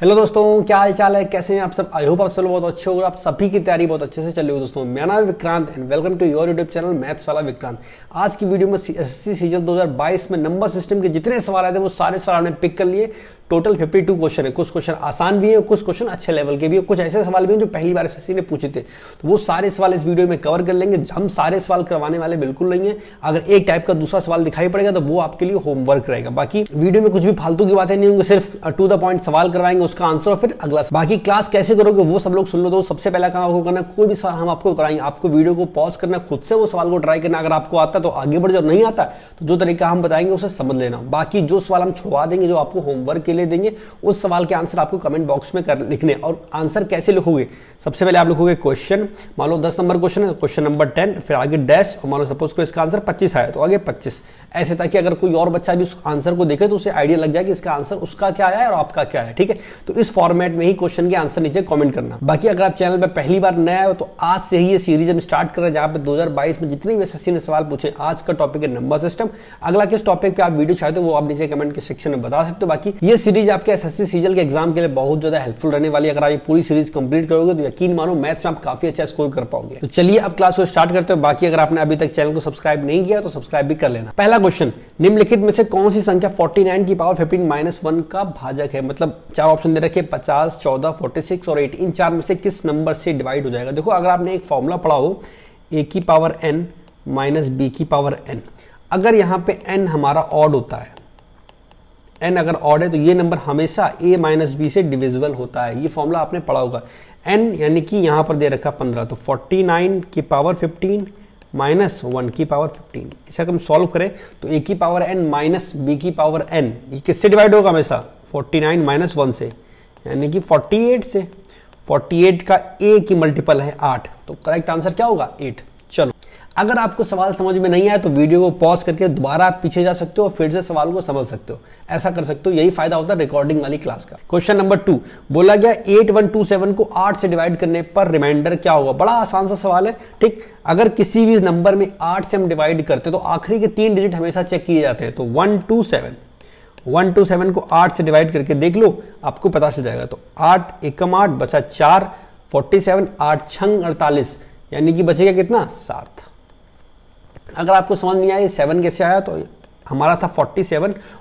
hello दोस्तों क्या हाल चाल है कैसे हैं आप सब आई होप आप सब बहुत अच्छे हो आप सभी की तैयारी बहुत अच्छे से चल रही हो दोस्तों मेरा नाम Vikrant and welcome to your YouTube channel maths वाला विक्रांत आज की वीडियो में एस सीजन दो में नंबर सिस्टम के जितने सवाल आए थे वो सारे सवाल हमने पिक कर लिए टोटल 52 क्वेश्चन है कुछ क्वेश्चन आसान भी है कुछ क्वेश्चन अच्छे लेवल के भी है कुछ ऐसे सवाल भी हैं जो पहली बार एस ने पूछे थे तो वो सारे सवाल इस वीडियो में कवर कर लेंगे हम सारे सवाल करवाने वाले बिल्कुल नहीं है अगर एक टाइप का दूसरा सवाल दिखाई पड़ेगा तो वो आपके लिए होमवर्क रहेगा बाकी वीडियो में कुछ भी फालतू की बातें नहीं होंगी सिर्फ टू द पॉइंट सवाल करवाएंगे उसका आंसर और फिर अगला बाकी क्लास कैसे करोगे वो सब लोग सुन लो तो सबसे पहला काम आपको करना कोई भी सवाल हम आपको कराएंगे आपको वीडियो को पॉज करना खुद से वो सवाल को ट्राई करना अगर आपको आता तो आगे बढ़ जाओ नहीं आता तो जो तरीका हम बताएंगे उसे समझ लेना बाकी जो सवाल हम छुड़वा देंगे जो आपको होमवर्क के लिए देंगे उस सवाल के आंसर आपको कमेंट बॉक्स में कर लिखने और आंसर कैसे लिखोगे सबसे पहले आप लिखोगे क्वेश्चन मान लो दस नंबर क्वेश्चन है क्वेश्चन नंबर टेन फिर आगे डैश और मान लो सपोज को इसका आंसर पच्चीस आया तो आगे पच्चीस ऐसे ताकि अगर कोई और बच्चा भी उस आंसर को देखे तो उसे आइडिया लग जाए कि इसका आंसर उसका क्या आया और आपका क्या है ठीक है तो इस फॉर्मेट में ही क्वेश्चन के आंसर नीचे कॉमेंट करना बाकी अगर आप चैनल पर पहली बार नया हो तो आज से ही ये सीरीज हम स्टार्ट कर रहे हैं जहां पर दो में जितने भी एस ने सवाल पूछे आज का टॉपिक है नंबर सिस्टम अगला किस टॉपिक पे आप वीडियो चाहते हो वो आप नीचे कमेंट के सेक्शन में बता सकते हो बाकी ये सीरीज आपके एसएससी सीजल के एग्जाम के लिए बहुत ज्यादा हेल्पफुल रहने वाली है अगर आप ये पूरी सीरीज कंप्लीट करोगे तो यकीन मानो मैथ्स में आप काफी अच्छा स्कोर कर पाओगे तो चलिए अब क्लास को स्टार्ट करते हो बाकी अगर आपने अभी तक चैनल को सब्सक्राइब नहीं किया तो सब्सक्राइब भी कर लेना पहला क्वेश्चन निम्नलिखित में से कौन सी संख्या फोर्टी की पावर फिफ्टीन माइनस का भाजक है मतलब चार ऑप्शन दे रखे 50, 14, 46 और एट इन चार में से किस नंबर से डिवाइड हो जाएगा देखो अगर आपने एक फॉर्मूला पढ़ा हो ए की पावर एन माइनस बी की पावर एन अगर यहाँ पे एन हमारा ऑड होता है एन अगर ऑड है तो ये नंबर हमेशा ए माइनस बी से डिविजिबल होता है ये फॉर्मूला आपने पढ़ा होगा एन यानी कि यहाँ पर दे रखा पंद्रह तो फोर्टी नाइन की पावर फिफ्टीन माइनस वन की पावर फिफ्टीन इसे अगर हम सॉल्व करें तो ए की पावर एन माइनस बी की पावर एन ये किससे डिवाइड होगा हमेशा फोर्टी नाइन माइनस वन से यानी कि फोर्टी एट से फोर्टी एट का ए की मल्टीपल है आठ तो करेक्ट आंसर क्या होगा एट अगर आपको सवाल समझ में नहीं आया तो वीडियो को पॉज करके दोबारा पीछे जा सकते हो फिर से सवाल को समझ सकते हो ऐसा कर सकते हो यही फायदा होता है रिकॉर्डिंग वाली क्लास का क्वेश्चन नंबर टू बोला गया एट वन टू सेवन को आठ से डिवाइड करने पर रिमाइंडर क्या होगा बड़ा आसान सा सवाल है ठीक अगर किसी भी नंबर में आठ से हम डिवाइड करते हैं तो आखिरी के तीन डिजिट हमेशा चेक किए जाते हैं तो one two seven one two seven को आठ से डिवाइड करके देख लो आपको पता चल जाएगा तो आठ एकम आठ बचा चार फोर्टी सेवन आठ छंग अड़तालीस यानी कि बचेगा कितना सात अगर आपको समझ नहीं आया सेवन कैसे आया तो हमारा था 47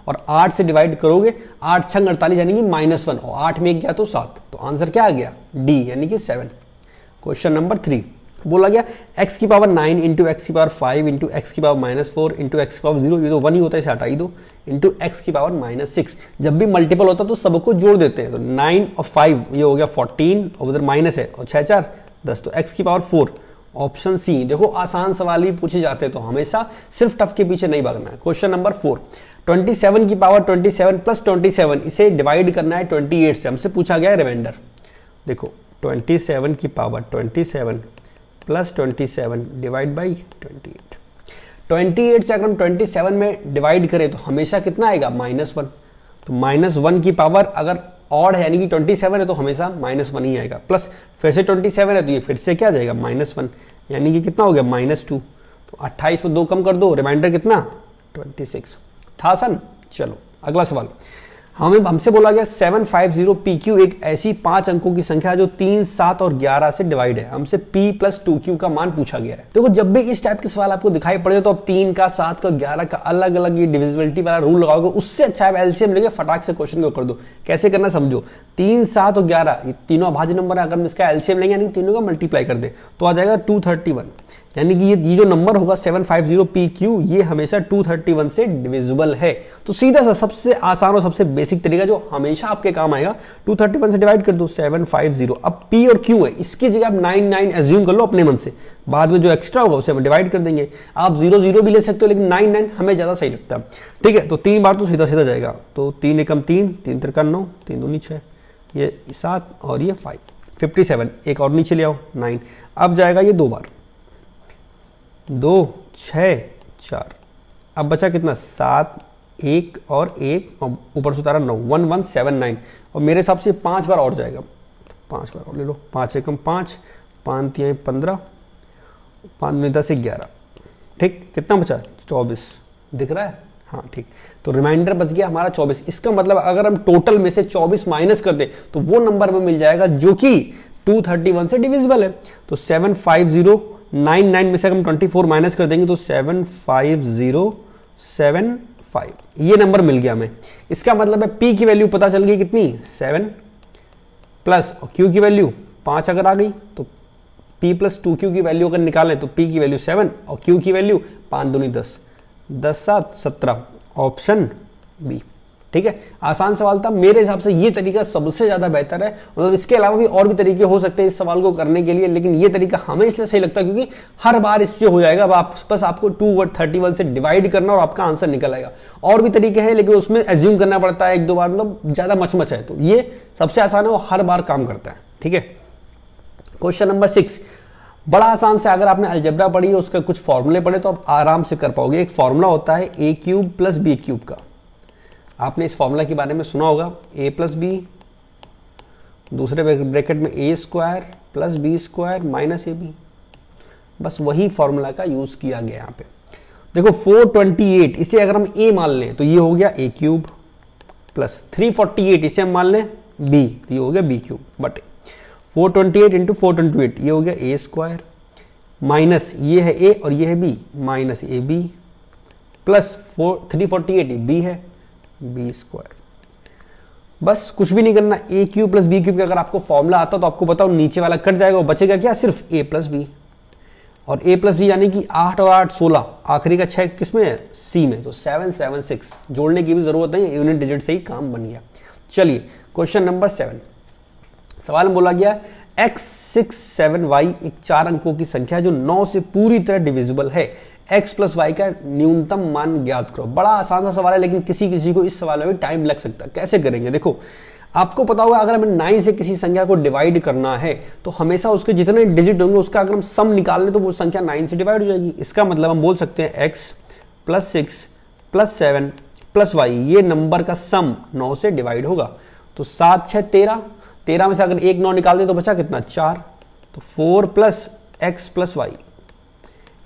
और 8 से डिवाइड करोगे आठ छंग अड़तालीस यानी कि माइनस वन और आठ में एक गया तो सात तो आंसर क्या आ गया डी यानी कि सेवन क्वेश्चन नंबर थ्री बोला गया x की पावर नाइन इंटू एक्स की पावर फाइव इंटू एक्स की power minus four into X की पावर जीरो ये तो वन ही होता है इसे हटाई दो इंटू एक्स की पावर माइनस सिक्स जब भी मल्टीपल होता है तो सबको जोड़ देते हैं तो नाइन और फाइव ये हो गया फोर्टीन और उधर माइनस है और छः चार दस तो एक्स की पावर फोर ऑप्शन सी देखो आसान सवाल ही पूछे जाते हैं तो हमेशा सिर्फ टफ के पीछे नहीं भागना है क्वेश्चन नंबर फोर 27 की पावर 27 प्लस 27 इसे डिवाइड करना है 28 से हमसे पूछा गया है रिमाइंडर देखो 27 की पावर 27 प्लस 27 डिवाइड बाय 28 28 से अगर हम 27 में डिवाइड करें तो हमेशा कितना आएगा माइनस वन तो माइनस वन की पावर अगर ऑड है यानी कि 27 है तो हमेशा माइनस वन ही आएगा प्लस फिर से 27 है तो ये फिर से क्या जाएगा माइनस वन यानी कि कितना हो गया माइनस टू तो 28 में दो कम कर दो रिमाइंडर कितना 26 था सन चलो अगला सवाल हमें हाँ हमसे बोला गया seven five zero P Q एक ऐसी पांच अंकों की संख्या जो तीन सात और ग्यारह से डिवाइड है हमसे P प्लस टू क्यू का मान पूछा गया है देखो तो जब भी इस टाइप के सवाल आपको दिखाई पड़े तो आप तीन का सात का ग्यारह का अलग अलग ये डिविजिबिलिटी वाला रूल लगाओगे उससे अच्छा है एलसीएम लेके फटाक से क्वेश्चन को कर दो कैसे करना समझो तीन सात और ग्यारह तीनों अभाज्य नंबर है अगर हम इसका एलसीएम लेंगे यानी तीनों का मल्टीप्लाई कर दे तो आ जाएगा टू थर्टी वन यानी कि ये ये जो नंबर होगा 750PQ ये हमेशा 231 से डिविजिबल है तो सीधा सा सबसे आसान और सबसे बेसिक तरीका जो हमेशा आपके काम आएगा 231 से डिवाइड कर दो 750 अब P और Q है इसकी जगह आप 99 एज्यूम कर लो अपने मन से बाद में जो एक्स्ट्रा होगा उसे हम डिवाइड कर देंगे आप जीरो जीरो भी ले सकते हो लेकिन नाइन नाइन हमें ज़्यादा सही लगता है ठीक है तो तीन बार तो सीधा सीधा जाएगा तो तीन एकम तीन तीन तिरका नौ तीन दो नीचे ये सात और ये फाइव फिफ्टी सेवन एक और नीचे ले आओ नाइन अब जाएगा ये दो बार दो छ चार अब बचा कितना सात एक और एक ऊपर से उतारा नौ वन वन सेवन नाइन और मेरे हिसाब से पांच बार और जाएगा पांच बार और ले लो पाँच एकम पाँच पाँच पंद्रह पाँच में दस ग्यारह ठीक कितना बचा चौबीस दिख रहा है हाँ ठीक तो रिमाइंडर बच गया हमारा 24 इसका मतलब अगर हम टोटल में से 24 माइनस कर दें तो वो नंबर हमें मिल जाएगा जो कि 231 से डिविजिबल है तो 750 नाइन नाइन में से हम ट्वेंटी फोर माइनस कर देंगे तो seven five zero seven five ये नंबर मिल गया हमें इसका मतलब है पी की वैल्यू पता चल गई कितनी सेवन प्लस और क्यू की वैल्यू पाँच अगर आ गई तो पी प्लस टू क्यू की वैल्यू अगर निकालें तो पी की वैल्यू सेवन और क्यू की वैल्यू पाँच दूनी दस दस सात सत्रह ऑप्शन बी ठीक है आसान सवाल था मेरे हिसाब से ये तरीका सबसे ज़्यादा बेहतर है मतलब इसके अलावा भी और भी तरीके हो सकते हैं इस सवाल को करने के लिए लेकिन ये तरीका हमें इसलिए सही लगता है क्योंकि हर बार इससे हो जाएगा अब आप बस आपको टू और थर्टी वन से डिवाइड करना और आपका आंसर निकल आएगा और भी तरीके हैं लेकिन उसमें एज्यूम करना पड़ता है एक दो बार मतलब ज़्यादा मचमच है तो ये सबसे आसान है और हर बार काम करता है ठीक है क्वेश्चन नंबर सिक्स बड़ा आसान से अगर आपने अलजबरा पढ़ी है उसका कुछ फॉर्मूले पढ़े तो आप आराम से कर पाओगे एक फॉर्मूला होता है A cube plus B cube का आपने इस फॉर्मूला के बारे में सुना होगा ए प्लस बी दूसरे ब्रैकेट में A square plus B square minus A B बस वही फॉर्मूला का यूज किया गया यहाँ पे देखो 428 इसे अगर हम ए मान लें तो ये हो गया ए क्यूब प्लस 348 इसे हम मान लें बी तो ये हो गया B cube but 428 twenty eight into four ये हो गया ए स्क्वायर माइनस ये है ए और ये है B minus A B plus four three forty eight B है बी स्क्वायर बस कुछ भी नहीं करना A cube plus B cube अगर आपको फॉर्मूला आता तो आपको बताओ नीचे वाला कट जाएगा और बचेगा क्या सिर्फ ए प्लस बी और ए प्लस बी यानी कि आठ और आठ सोलह आखिरी का छह किसमें है सी में तो सेवन सेवन सिक्स जोड़ने की भी ज़रूरत नहीं यूनिट डिजिट से ही काम बन गया चलिए क्वेश्चन नंबर सेवन सवाल बोला गया एक्स सिक्स सेवन वाई एक चार अंकों की संख्या जो नौ से पूरी तरह डिविजिबल है एक्स प्लस वाई का न्यूनतम मान ज्ञात करो बड़ा आसान सा सवाल है लेकिन किसी किसी को इस सवाल में भी टाइम लग सकता है कैसे करेंगे देखो आपको पता होगा अगर हमें नाइन से किसी संख्या को डिवाइड करना है तो हमेशा उसके जितने डिजिट होंगे उसका अगर हम सम निकाल लें तो वो संख्या नाइन से डिवाइड हो जाएगी इसका मतलब हम बोल सकते हैं X plus six plus seven plus Y ये नंबर का सम नौ से डिवाइड होगा तो सात छः तेरह तेरह में से अगर एक नौ निकाल दें तो बचा कितना चार तो four plus X plus Y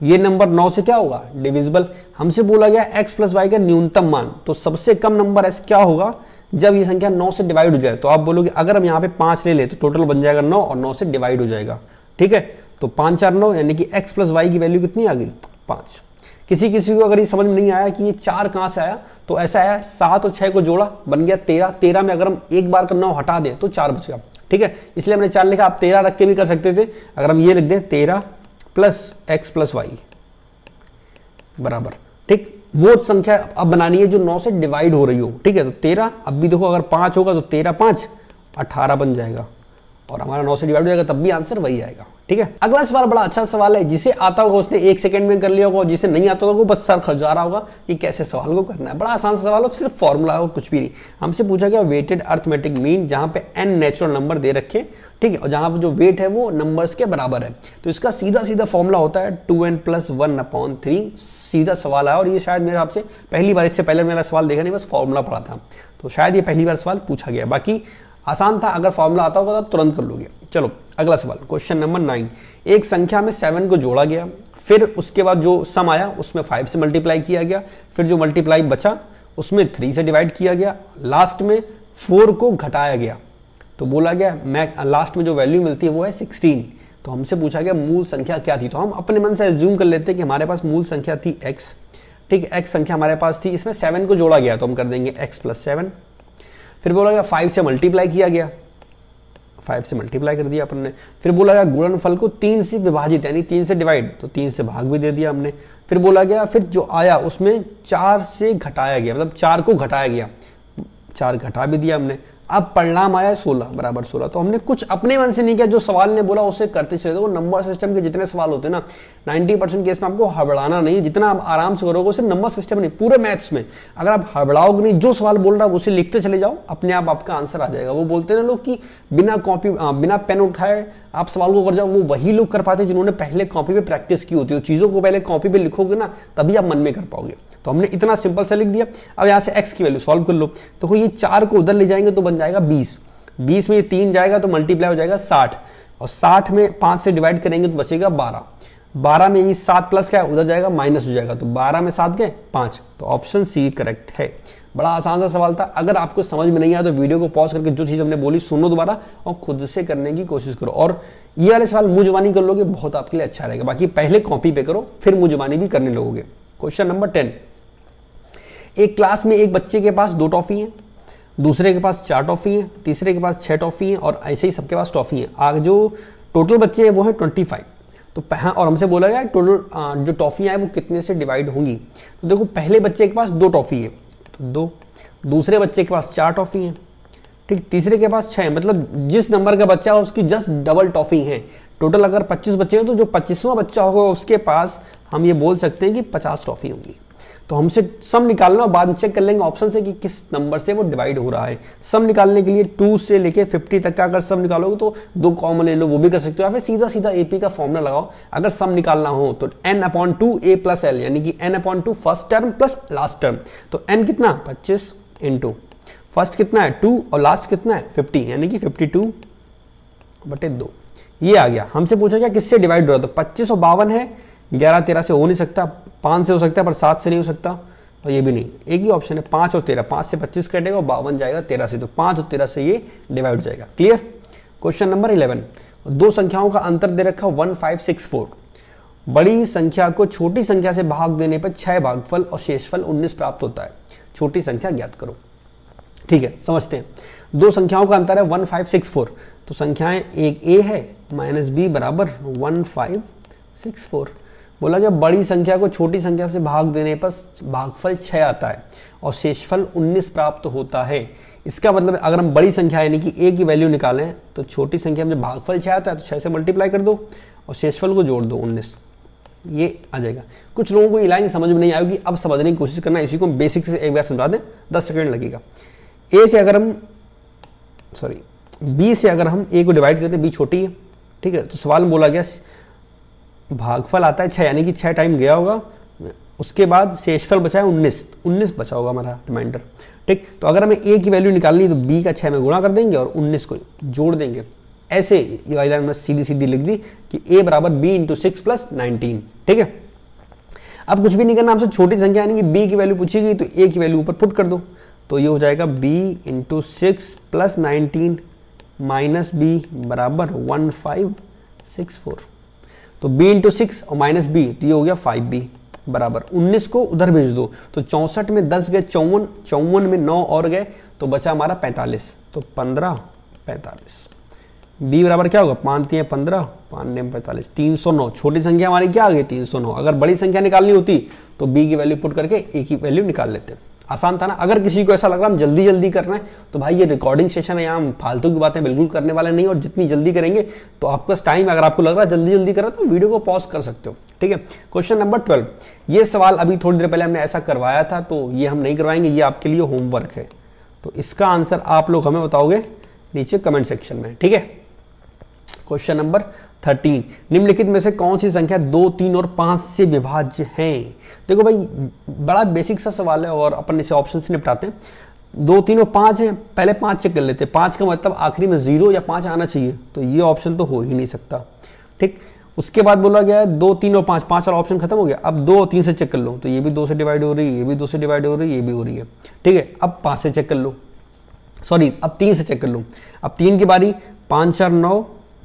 ये नंबर नौ से क्या होगा डिविजिबल हमसे बोला गया एक्स प्लस वाई का न्यूनतम मान तो सबसे कम नंबर ऐसा क्या होगा जब ये संख्या नौ से डिवाइड हो जाए तो आप बोलोगे अगर हम यहाँ पे पांच ले ले तो टोटल बन जाएगा नौ और नौ से डिवाइड हो जाएगा ठीक है तो पांच चार नौ यानी कि एक्स प्लस वाई की वैल्यू कितनी आ गई पांच किसी किसी को अगर ये समझ में नहीं आया कि ये चार कहाँ से आया तो ऐसा आया सात और छः को जोड़ा बन गया तेरह तेरह में अगर हम एक बार का नौ हटा दें तो चार बच गया ठीक है इसलिए हमने चार लिखा आप तेरह रख के भी कर सकते थे अगर हम ये लिख दें तेरह प्लस एक्स प्लस वाई बराबर ठीक वो संख्या अब बनानी है जो नौ से डिवाइड हो रही हो ठीक है तो तेरह अब भी देखो अगर पांच होगा तो तेरह पांच अठारह बन जाएगा और हमारा नौ से डिवाइड हो जाएगा तब भी आंसर वही आएगा ठीक है अगला सवाल बड़ा अच्छा सवाल है जिसे आता होगा उसने एक सेकंड में कर लिया होगा और जिसे नहीं आता होगा वो बस सर खजा रहा होगा कि कैसे सवाल को करना है बड़ा आसान सवाल हो सिर्फ फॉर्मूला हो कुछ भी नहीं हमसे पूछा गया वेटेड अर्थमेटिक मीन जहां पे एन नेचुरल नंबर दे रखे ठीक है और जहां पर जो वेट है वो नंबर के बराबर है तो इसका सीधा सीधा फॉर्मूला होता है two N plus one upon three सीधा सवाल आया और ये शायद मेरे आपसे पहली बार इससे पहले मेरा सवाल देखा नहीं बस फॉर्मूला पड़ा था तो शायद ये पहली बार सवाल पूछा गया बाकी आसान था अगर फॉर्मूला आता होगा तो तुरंत कर लोगे चलो अगला सवाल क्वेश्चन नंबर नाइन एक संख्या में सेवन को जोड़ा गया फिर उसके बाद जो सम आया उसमें फाइव से मल्टीप्लाई किया गया फिर जो मल्टीप्लाई बचा उसमें थ्री से डिवाइड किया गया लास्ट में फोर को घटाया गया तो बोला गया मैं लास्ट में जो वैल्यू मिलती है वो है सिक्सटीन तो हमसे पूछा गया मूल संख्या क्या थी तो हम अपने मन से एज्यूम कर लेते हैं कि हमारे पास मूल संख्या थी एक्स ठीक है एक्स संख्या हमारे पास थी इसमें सेवन को जोड़ा गया तो हम कर देंगे एक्स प्लस सेवन फिर बोला गया फाइव से मल्टीप्लाई किया गया फाइव से मल्टीप्लाई कर दिया अपन ने फिर बोला गया फल को तीन से विभाजित यानी तीन से डिवाइड तो तीन से भाग भी दे दिया हमने फिर बोला गया फिर जो आया उसमें चार से घटाया गया मतलब चार को घटाया गया चार घटा भी दिया हमने अब परिणाम आया सोलह बराबर सोलह तो हमने कुछ अपने मन से नहीं किया जो सवाल ने बोला उसे करते चले तो नंबर सिस्टम के जितने सवाल होते हैं ना नाइन्टी परसेंट केस में आपको हबड़ाना नहीं जितना आप आराम से करोगे उसे नंबर सिस्टम नहीं पूरे मैथ्स में अगर आप हबड़ाओगे नहीं जो सवाल बोल रहा है उसे लिखते चले जाओ अपने आप आपका आंसर आ जाएगा वो बोलते ना लोग कि बिना कॉपी हाँ, बिना पेन उठाए आप सवाल को कर जाओ वो वही लोग कर पाते जिन्होंने पहले कॉपी पे प्रैक्टिस की होती है चीज़ों को पहले कॉपी पे लिखोगे ना तभी आप मन में कर पाओगे तो हमने इतना सिंपल सा लिख दिया अब यहाँ से एक्स की वैल्यू सॉल्व कर लो तो ये चार को उधर ले जाएंगे तो बन जाएगा बीस बीस में तीन जाएगा तो मल्टीप्लाई हो जाएगा साठ और साठ में पाँच से डिवाइड करेंगे तो बचेगा बारह बारह में ये सात प्लस क्या है उधर जाएगा माइनस हो जाएगा तो बारह में सात गए पाँच तो ऑप्शन सी करेक्ट है बड़ा आसान सा सवाल था अगर आपको समझ में नहीं आया तो वीडियो को पॉज करके जो चीज़ हमने बोली सुनो दोबारा और खुद से करने की कोशिश करो और ये वाले सवाल मुझवानी कर लोगे बहुत आपके लिए अच्छा रहेगा बाकी पहले कॉपी पे करो फिर मुझवानी भी करने लोगे क्वेश्चन नंबर टेन एक क्लास में एक बच्चे के पास दो टॉफी हैं दूसरे के पास चार टॉफी हैं तीसरे के पास छः टॉफी हैं और ऐसे ही सबके पास टॉफी हैं आज जो टोटल बच्चे हैं वो है ट्वेंटी फाइव तो हाँ और हमसे बोला गया टोटल जो टॉफियाँ हैं वो कितने से डिवाइड होंगी तो देखो पहले बच्चे के पास दो टॉफी है दो दूसरे बच्चे के पास चार टॉफ़ी हैं ठीक तीसरे के पास छः मतलब जिस नंबर का बच्चा है उसकी जस्ट डबल टॉफ़ी है टोटल अगर 25 बच्चे हैं तो जो 25वां बच्चा होगा उसके पास हम ये बोल सकते हैं कि 50 टॉफ़ी होंगी तो हमसे सम निकालना और बाद में चेक कर लेंगे ऑप्शन से कि किस नंबर से वो डिवाइड हो रहा है सम निकालने के लिए टू से लेके फिफ्टी तक का अगर सम निकालोगे तो दो कॉमन ले लो वो भी कर सकते हो या फिर सीधा सीधा एपी का फॉर्मूला लगाओ अगर सम निकालना हो तो N upon two A plus L यानी कि N upon two first term plus last term तो एन कितना पच्चीस इंटू फर्स्ट कितना है टू और लास्ट कितना है फिफ्टी यानी कि फिफ्टी टू बटे दो ये आ गया हमसे पूछा गया किससे डिवाइड हो रहा है तो पच्चीस और बावन है ग्यारह तेरह से हो नहीं सकता पाँच से हो सकता है पर सात से नहीं हो सकता और तो ये भी नहीं एक ही ऑप्शन है पाँच और तेरह पाँच से पच्चीस कटेगा और बावन जाएगा तेरह से तो पाँच और तेरह से ये डिवाइड हो जाएगा क्लियर क्वेश्चन नंबर इलेवन दो संख्याओं का अंतर दे रखा वन फाइव सिक्स फोर बड़ी संख्या को छोटी संख्या से भाग देने पर छह भागफल और शेषफल उन्नीस प्राप्त होता है छोटी संख्या ज्ञात करो ठीक है समझते हैं दो संख्याओं का अंतर है वन फाइव सिक्स फोर तो संख्याएं एक ए है माइनस बी बराबर वन फाइव सिक्स फोर बोला गया बड़ी संख्या को छोटी संख्या से भाग देने पर भागफल छः आता है और शेषफल 19 प्राप्त होता है इसका मतलब अगर हम बड़ी संख्या यानी कि ए की वैल्यू निकालें तो छोटी संख्या में जब भागफल छः आता है तो छह से मल्टीप्लाई कर दो और शेषफल को जोड़ दो उन्नीस ये आ जाएगा कुछ लोगों को ये लाइन समझ में नहीं आएगी अब समझने की कोशिश करना इसी को हम बेसिक से एक बार समझा दें दस सेकेंड लगेगा ए से अगर हम सॉरी बी से अगर हम ए को डिवाइड करते हैं बी छोटी है ठीक है तो सवाल में बोला गया भागफल आता है छः यानी कि छः टाइम गया होगा उसके बाद शेषफल बचा है उन्नीस उन्नीस बचा होगा हमारा रिमाइंडर ठीक तो अगर हमें ए की वैल्यू निकालनी है तो बी का छः में गुणा कर देंगे और उन्नीस को जोड़ देंगे ऐसे ये वाली लाइन हमने सीधी सीधी लिख दी कि ए बराबर b into six plus nineteen ठीक है अब कुछ भी नहीं करना आपसे छोटी संख्या यानी कि बी की वैल्यू पूछी गई तो ए की वैल्यू ऊपर पुट कर दो तो ये हो जाएगा b into six plus nineteen minus B बराबर वन फाइव सिक्स फोर तो b इंटू सिक्स और माइनस बी तो ये हो गया फाइव बी बराबर उन्नीस को उधर भेज दो तो चौंसठ में दस गए चौवन चौवन में नौ और गए तो बचा हमारा पैंतालीस तो पंद्रह पैंतालीस बी बराबर क्या होगा पाँच तीन पंद्रह में पैंतालीस तीन सौ नौ छोटी संख्या हमारी क्या आ गई तीन सौ नौ अगर बड़ी संख्या निकालनी होती तो बी की वैल्यू पुट करके ए की वैल्यू निकाल लेते हैं आसान था ना अगर किसी को ऐसा लग रहा है हम जल्दी जल्दी रहे हैं तो भाई ये रिकॉर्डिंग सेशन है यहाँ फालतू की बातें बिल्कुल करने वाले नहीं और जितनी जल्दी करेंगे तो आपके पास टाइम अगर आपको लग रहा है जल्दी जल्दी करो तो वीडियो को पॉज कर सकते हो ठीक है क्वेश्चन नंबर ट्वेल्व ये सवाल अभी थोड़ी देर पहले हमने ऐसा करवाया था तो ये हम नहीं करवाएंगे ये आपके लिए होमवर्क है तो इसका आंसर आप लोग हमें बताओगे नीचे कमेंट सेक्शन में ठीक है क्वेश्चन नंबर थर्टीन निम्नलिखित में से कौन सी संख्या दो तीन और पाँच से विभाज्य है देखो भाई बड़ा बेसिक सा सवाल है और अपन इसे ऑप्शन से निपटाते हैं दो तीन और पाँच हैं पहले पाँच चेक कर लेते हैं पाँच का मतलब आखिरी में जीरो या पाँच आना चाहिए तो ये ऑप्शन तो हो ही नहीं सकता ठीक उसके बाद बोला गया है दो तीन और पाँच पाँच वाला ऑप्शन खत्म हो गया अब दो और तीन से चेक कर लो तो ये भी दो से डिवाइड हो रही है ये भी दो से डिवाइड हो रही है ये भी हो रही है ठीक है अब पाँच से चेक कर लो सॉरी अब तीन से चेक कर लो अब तीन की बारी पाँच चार नौ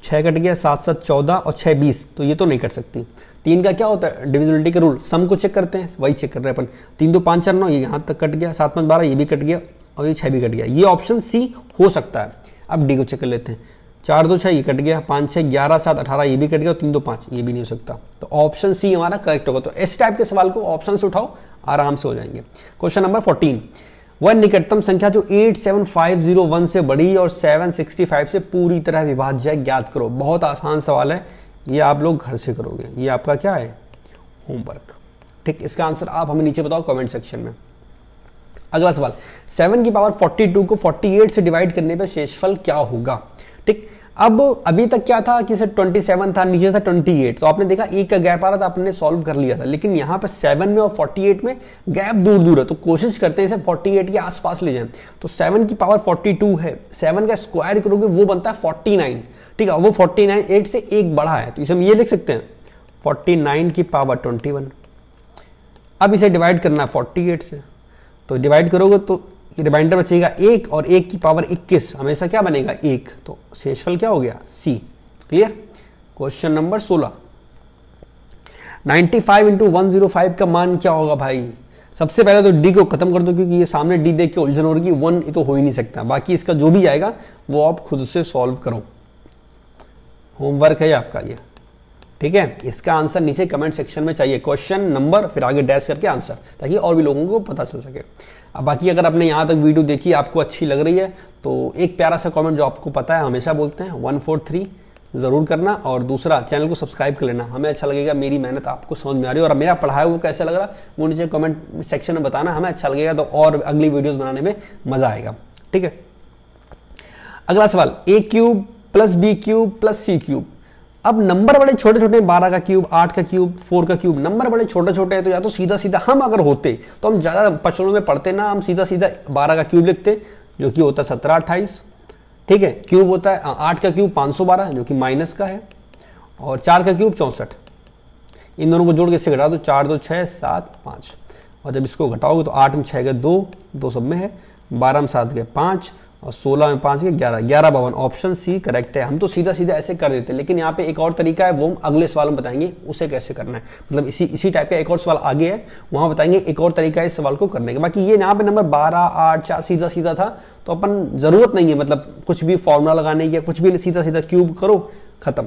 छः कट गया सात सात चौदह और छः बीस तो ये तो नहीं कट सकती तीन का क्या होता है डिविजिबिलिटी का रूल सम को चेक करते हैं वही चेक कर रहे हैं अपन तीन दो पाँच चार नौ ये यहाँ तक कट गया सात पाँच बारह ये भी कट गया और ये छः भी कट गया ये ऑप्शन सी हो सकता है अब डी को चेक कर लेते हैं चार दो छः ये कट गया पाँच छः ग्यारह सात अठारह ये भी कट गया और तीन दो पाँच ये भी नहीं हो सकता तो ऑप्शन सी हमारा करेक्ट होगा तो इस टाइप के सवाल को ऑप्शन से उठाओ आराम से हो जाएंगे क्वेश्चन नंबर फोर्टीन वह निकटतम संख्या जो 87501 से बड़ी और 765 से पूरी तरह विभाज्य है ज्ञात करो बहुत आसान सवाल है ये आप लोग घर से करोगे ये आपका क्या है होमवर्क ठीक इसका आंसर आप हमें नीचे बताओ कमेंट सेक्शन में अगला सवाल 7 की पावर 42 को 48 से डिवाइड करने पर शेषफल क्या होगा ठीक अब अभी तक क्या था कि सर ट्वेंटी सेवन था नीचे था ट्वेंटी एट तो आपने देखा एक का गैप आ रहा था आपने सॉल्व कर लिया था लेकिन यहाँ पर सेवन में और फोर्टी एट में गैप दूर दूर है तो कोशिश करते हैं इसे फोर्टी एट के आसपास ले जाएं तो सेवन की पावर फोर्टी टू है सेवन का स्क्वायर करोगे वो बनता है फोर्टी नाइन ठीक है वो फोर्टी नाइन एट से एक बढ़ा है तो इसे हम ये लिख सकते हैं फोर्टी नाइन की पावर ट्वेंटी वन अब इसे डिवाइड करना है फोर्टी एट से तो डिवाइड करोगे तो रिमाइंडर बचेगा एक और एक की पावर इक्कीस हमेशा क्या बनेगा एक तो शेषफल क्या हो गया सी क्लियर क्वेश्चन नंबर सोलह ninety five into one zero five का मान क्या होगा भाई सबसे पहले तो डी को खत्म कर दो क्योंकि ये सामने डी देख के उलझन होगी वन वन तो हो ही नहीं सकता बाकी इसका जो भी आएगा वो आप खुद से सॉल्व करो होमवर्क है आपका ये ठीक है इसका आंसर नीचे कमेंट सेक्शन में चाहिए क्वेश्चन नंबर फिर आगे डैश करके आंसर ताकि और भी लोगों को पता चल सके अब बाकी अगर आपने यहाँ तक वीडियो देखी आपको अच्छी लग रही है तो एक प्यारा सा कमेंट जो आपको पता है हमेशा बोलते हैं वन फोर थ्री ज़रूर करना और दूसरा चैनल को सब्सक्राइब कर लेना हमें अच्छा लगेगा मेरी मेहनत आपको समझ में आ रही है और मेरा पढ़ाया हुआ कैसा लग रहा वो नीचे कमेंट सेक्शन में बताना हमें अच्छा लगेगा तो और अगली वीडियोज़ बनाने में मज़ा आएगा ठीक है अगला सवाल a cube plus B cube plus c cube अब नंबर बड़े छोटे छोटे बारह का क्यूब आठ का क्यूब फोर का क्यूब नंबर बड़े छोटे छोटे हैं तो या तो सीधा सीधा हम अगर होते तो हम ज़्यादा पचड़ों में पढ़ते ना हम सीधा सीधा बारह का क्यूब लिखते जो कि होता है सत्रह अट्ठाईस ठीक है क्यूब होता है आठ का क्यूब पाँच सौ बारह जो कि माइनस का है और चार का क्यूब चौंसठ इन दोनों को जोड़ के इससे घटा दो चार दो छः सात पाँच और जब इसको घटाओगे तो आठ में छः गए दो दो सब में है बारह में सात गए पाँच और 16 में पांच के 11 11 बावन ऑप्शन सी करेक्ट है हम तो सीधा सीधा ऐसे कर देते हैं लेकिन यहाँ पे एक और तरीका है वो हम अगले सवाल में बताएंगे उसे कैसे करना है मतलब इसी इसी टाइप का एक और सवाल आगे है वहां बताएंगे एक और तरीका है इस सवाल को करने का बाकी ये यहाँ पे नंबर बारह आठ चार सीधा सीधा था तो अपन जरूरत नहीं है मतलब कुछ भी फॉर्मूला लगाने की कुछ भी नहीं सीधा सीधा क्यूब करो खत्म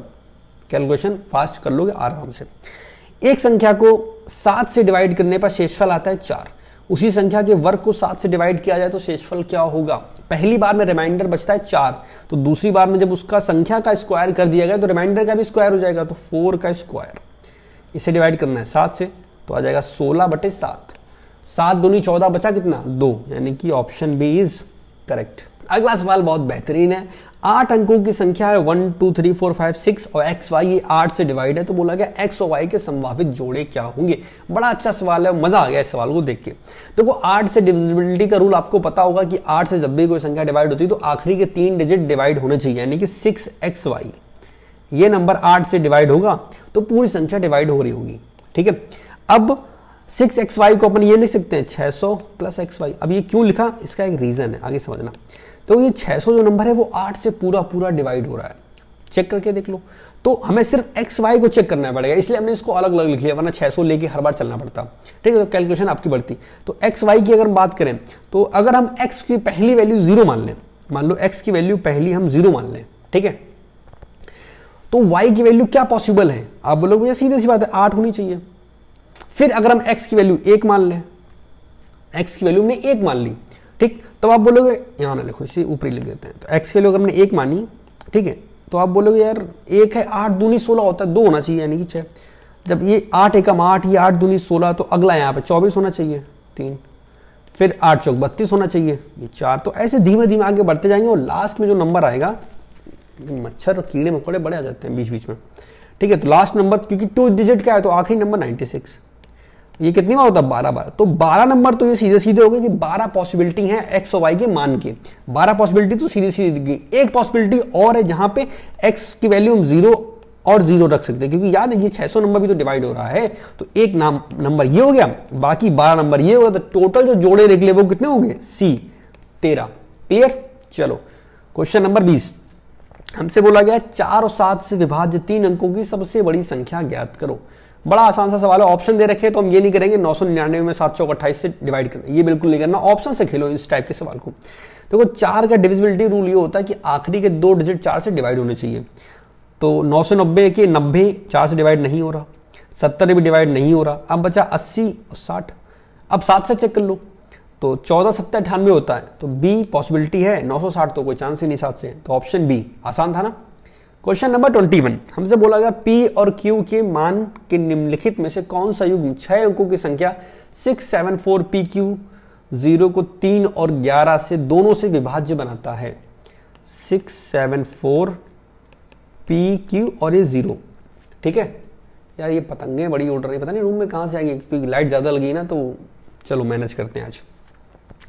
कैलकुलेशन फास्ट कर लोगे आराम से एक संख्या को सात से डिवाइड करने पर शेषफल आता है चार उसी संख्या के वर्ग को सात से डिवाइड किया जाए तो शेषफल क्या होगा पहली बार में रिमाइंडर बचता है चार तो दूसरी बार में जब उसका संख्या का स्क्वायर कर दिया गया तो रिमाइंडर का भी स्क्वायर हो जाएगा तो फोर का स्क्वायर इसे डिवाइड करना है सात से तो आ जाएगा सोलह बटे सात सात दूनी चौदह बचा कितना दो यानी कि ऑप्शन बी इज करेक्ट अगला सवाल बहुत बेहतरीन है आठ अंकों की संख्या है one two three four five six और एक्स वाई ये आठ से डिवाइड है तो बोला गया एक्स और वाई के संभावित जोड़े क्या होंगे बड़ा अच्छा सवाल है मजा आ गया इस सवाल को देख के देखो तो आठ से डिविजिबिलिटी का रूल आपको पता होगा कि आठ से जब भी कोई संख्या डिवाइड होती है तो आखिरी के तीन डिजिट डिवाइड होने चाहिए यानी कि सिक्स एक्स वाई ये नंबर आठ से डिवाइड होगा तो पूरी संख्या डिवाइड हो रही होगी ठीक है अब सिक्स एक्स वाई को अपन ये लिख सकते हैं छह सौ प्लस एक्स वाई अब ये क्यों लिखा इसका एक रीजन है आगे समझना तो ये 600 जो नंबर है वो 8 से पूरा पूरा डिवाइड हो रहा है चेक करके देख लो तो हमें सिर्फ एक्स वाई को चेक करना पड़ेगा इसलिए हमने इसको अलग अलग लिख लिया वरना 600 लेके हर बार चलना पड़ता ठीक है तो कैलकुलेशन आपकी बढ़ती तो एक्स वाई की अगर हम बात करें तो अगर हम एक्स की पहली वैल्यू जीरो मान लें मान लो एक्स की वैल्यू पहली हम जीरो मान लें ठीक है तो वाई की वैल्यू क्या पॉसिबल है आप बोलोगे भैया सीधे सी बात है आठ होनी चाहिए फिर अगर हम एक्स की वैल्यू एक मान लें एक्स की वैल्यू हमने एक मान ली ठीक तो आप बोलोगे यहाँ ना लिखो इसे ऊपरी लिख देते हैं तो एक्स वैल्यू अगर हमने एक मानी ठीक है तो आप बोलोगे यार एक है आठ दूनी सोलह होता है दो होना चाहिए यानी कि छः जब ये आठ एकम आठ ये आठ दूनी सोलह तो अगला यहाँ पे चौबीस होना चाहिए तीन फिर आठ चौक बत्तीस होना चाहिए ये चार तो ऐसे धीमे धीमे आगे बढ़ते जाएंगे और लास्ट में जो नंबर आएगा मच्छर कीड़े मकोड़े बड़े आ जाते हैं बीच बीच में ठीक है तो लास्ट नंबर क्योंकि टू डिजिट का है तो आखिरी नंबर नाइन्टी सिक्स ये कितनी बार होता है बारह बार तो बारह नंबर तो ये सीधे सीधे हो गए कि बारह पॉसिबिलिटी है एक्स और वाई के मान के बारह पॉसिबिलिटी तो सीधे सीधे गई एक पॉसिबिलिटी और है जहां पे एक्स की वैल्यू हम जीरो और जीरो रख सकते हैं क्योंकि याद है ये 600 नंबर भी तो डिवाइड हो रहा है तो एक नाम नंबर ये हो गया बाकी 12 नंबर ये हो गया तो टोटल जो जोड़े निकले वो कितने होंगे सी 13 क्लियर चलो क्वेश्चन नंबर 20 हमसे बोला गया चार और सात से विभाज्य तीन अंकों की सबसे बड़ी संख्या ज्ञात करो बड़ा आसान सा सवाल है ऑप्शन दे रखे तो हम ये नहीं करेंगे नौ सौ निन्यानवे में सात सौ अट्ठाईस से डिवाइड करना ये बिल्कुल नहीं करना ऑप्शन से खेलो इस टाइप के सवाल को देखो तो चार का डिविजिबिलिटी रूल ये होता है कि आखिरी के दो डिजिट चार से डिवाइड होने चाहिए तो नौ सौ नब्बे के नब्बे चार से डिवाइड नहीं हो रहा सत्तर भी डिवाइड नहीं हो रहा अब बचा अस्सी साठ अब सात से चेक कर लो तो चौदह सत्तर अठानवे होता है तो बी पॉसिबिलिटी है नौ सौ साठ तो कोई चांस ही नहीं सात से तो ऑप्शन बी आसान था ना क्वेश्चन नंबर ट्वेंटी वन हमसे बोला गया पी और क्यू के मान के निम्नलिखित में से कौन सा युग्म छह अंकों की संख्या six seven four p q zero को तीन और ग्यारह से दोनों से विभाज्य बनाता है six seven four p q और ये जीरो ठीक है यार ये पतंगे बड़ी उड़ रही पता नहीं रूम में कहां से आएगी क्योंकि लाइट ज़्यादा लगी ना तो चलो मैनेज करते हैं आज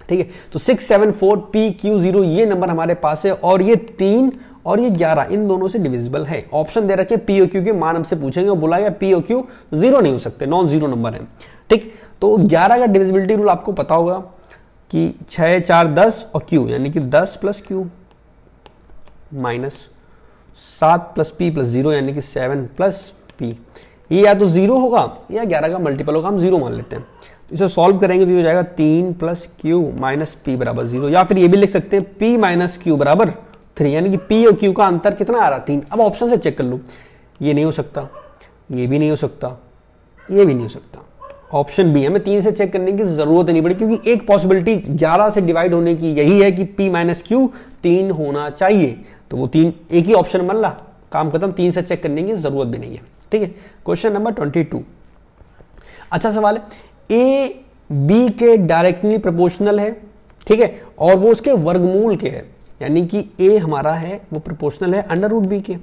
ठीक है तो six seven four p q zero ये नंबर हमारे पास है और ये तीन और ये 11 इन दोनों से डिविजिबल है ऑप्शन दे रखे पीओ क्यू के मान हमसे पूछेंगे और बोला गया पीओ क्यू जीरो नहीं हो सकते नॉन जीरो नंबर है ठीक तो 11 का डिविजिबिलिटी रूल आपको पता होगा कि 6 चार दस और क्यू यानी कि 10 प्लस क्यू माइनस सात प्लस पी प्लस जीरो यानी कि 7 प्लस पी ये या तो जीरो होगा या ग्यारह का मल्टीपल होगा हम जीरो मान लेते हैं तो इसे सॉल्व करेंगे तो ये हो जाएगा तीन प्लस क्यू माइनस पी बराबर जीरो या फिर ये भी लिख सकते हैं पी माइनस क्यू बराबर थ्री यानी कि पी और क्यू का अंतर कितना आ रहा तीन अब ऑप्शन से चेक कर लो ये नहीं हो सकता ये भी नहीं हो सकता ये भी नहीं हो सकता ऑप्शन बी हमें तीन से चेक करने की जरूरत नहीं पड़ी क्योंकि एक पॉसिबिलिटी ग्यारह से डिवाइड होने की यही है कि पी माइनस क्यू तीन होना चाहिए तो वो तीन एक ही ऑप्शन बन ला काम खत्म तीन से चेक करने की जरूरत भी नहीं है ठीक है क्वेश्चन नंबर ट्वेंटी टू अच्छा सवाल है ए बी के डायरेक्टली प्रपोर्शनल है ठीक है और वो उसके वर्गमूल के है यानी कि ए हमारा है वो प्रोपोर्शनल है अंडर रूट बी के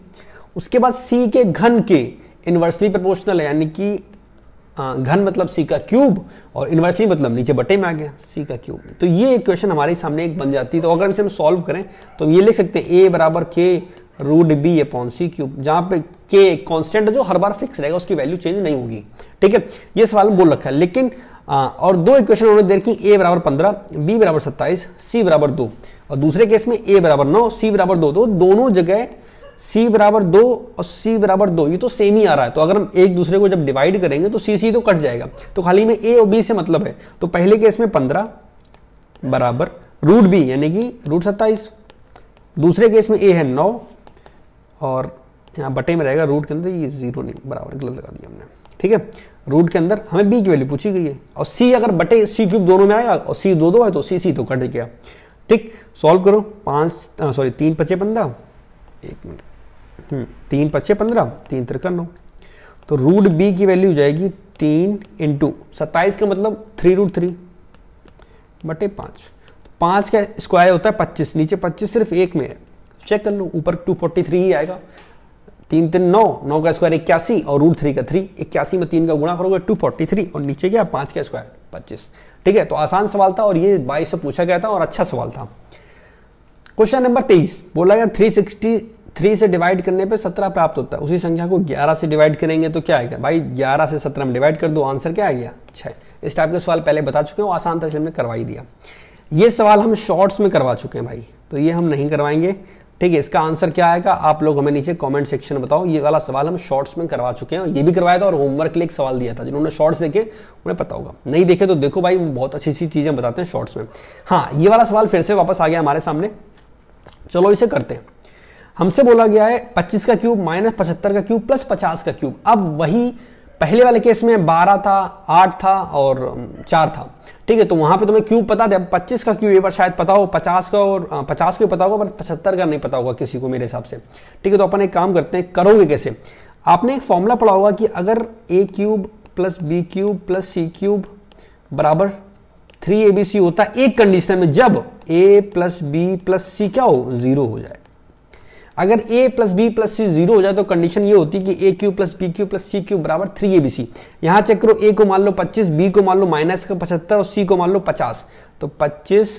उसके बाद सी के घन के इन्वर्सली प्रोपोर्शनल है यानी कि घन मतलब सी का क्यूब और इन्वर्सली मतलब नीचे बटे में आ गया सी का क्यूब तो ये इक्वेशन हमारे सामने एक बन जाती है तो अगर इसे हम सॉल्व करें तो ये लिख सकते हैं ए बराबर k root b upon c cube जहां पे के कांस्टेंट है जो हर बार फिक्स रहेगा उसकी वैल्यू चेंज नहीं होगी ठीक है ये सवाल बोल रखा है लेकिन हाँ, और दो इक्वेशन उन्होंने देखी ए बराबर पंद्रह बी बराबर सत्ताईस सी बराबर दो और दूसरे केस में ए बराबर नौ सी बराबर दो तो दोनों जगह सी बराबर दो और सी बराबर दो ये तो सेम ही आ रहा है तो अगर हम एक दूसरे को जब डिवाइड करेंगे तो सी सी तो कट जाएगा तो खाली में ए और बी से मतलब है तो पहले केस में पंद्रह बराबर रूट बी यानी कि रूट सत्ताईस दूसरे केस में ए है नौ और यहाँ बटे में रहेगा रूट के अंदर ये जीरो नहीं बराबर गलत लगा दिया हमने ठीक है रूट के अंदर हमें बी की वैल्यू पूछी गई है और सी अगर बटे सी क्यूब दोनों में आएगा और सी दो दो है तो सी सी तो कट गया ठीक सॉल्व करो पाँच सॉरी तीन पचे पंद्रह एक मिनट हम्म, तीन पचे पंद्रह तीन तिरकन नौ तो रूट बी की वैल्यू हो जाएगी तीन इंटू सत्ताईस का मतलब थ्री रूट थ्री बटे पाँच तो पाँच का स्क्वायर होता है पच्चीस नीचे पच्चीस सिर्फ एक में है चेक कर लो ऊपर टू फोर्टी थ्री ही आएगा तीन तीन नौ नौ का स्क्वायर इक्यासी और रूट थ्री का थ्री इक्यासी में तीन का गुणा करोगे टू फोर्टी थ्री और नीचे गया पांच का स्क्वायर पच्चीस ठीक है तो आसान सवाल था और ये बाईस से पूछा गया था और अच्छा सवाल था क्वेश्चन नंबर तेईस बोला गया थ्री सिक्सटी थ्री से डिवाइड करने पर सत्रह प्राप्त होता है उसी संख्या को ग्यारह से डिवाइड करेंगे तो क्या आएगा भाई ग्यारह से सत्रह में डिवाइड कर दो आंसर क्या आ गया छह इस टाइप के सवाल पहले बता चुके हैं आसान था इसलिए हमने करवाई दिया ये सवाल हम शॉर्ट्स में करवा चुके हैं भाई तो ये हम नहीं करवाएंगे ठीक है इसका आंसर क्या आएगा आप लोग हमें नीचे कमेंट सेक्शन में बताओ ये वाला सवाल हम शॉर्ट्स में करवा चुके हैं ये भी करवाया था और होमवर्क के लिए एक सवाल दिया था जिन्होंने शॉर्ट्स देखे उन्हें पता होगा नहीं देखे तो देखो भाई वो बहुत अच्छी अच्छी चीजें बताते हैं शॉर्ट्स में हाँ ये वाला सवाल फिर से वापस आ गया हमारे सामने चलो इसे करते हैं हमसे बोला गया है पच्चीस का क्यूब माइनस पचहत्तर का क्यूब प्लस पचास का क्यूब अब वही पहले वाले केस में बारह था आठ था और चार था ठीक है तो वहां पे तुम्हें क्यूब पता दे पच्चीस का क्यूब एक बार शायद पता हो पचास का और हाँ, पचास का पता होगा पर पचहत्तर का नहीं पता होगा किसी को मेरे हिसाब से ठीक है तो अपन एक काम करते हैं करोगे कैसे आपने एक फॉर्मूला पढ़ा होगा कि अगर a cube plus B cube plus c cube बराबर थ्री ए बी सी होता है एक कंडीशन में जब a plus b plus c क्या हो जीरो हो जाए अगर a plus b plus c zero हो जाए तो कंडीशन ये होती है कि a cube plus b cube plus c cube बराबर थ्री ए बी सी यहाँ चेक करो ए को मान लो पच्चीस बी को मान लो माइनस का पचहत्तर और सी को मान लो पचास तो पच्चीस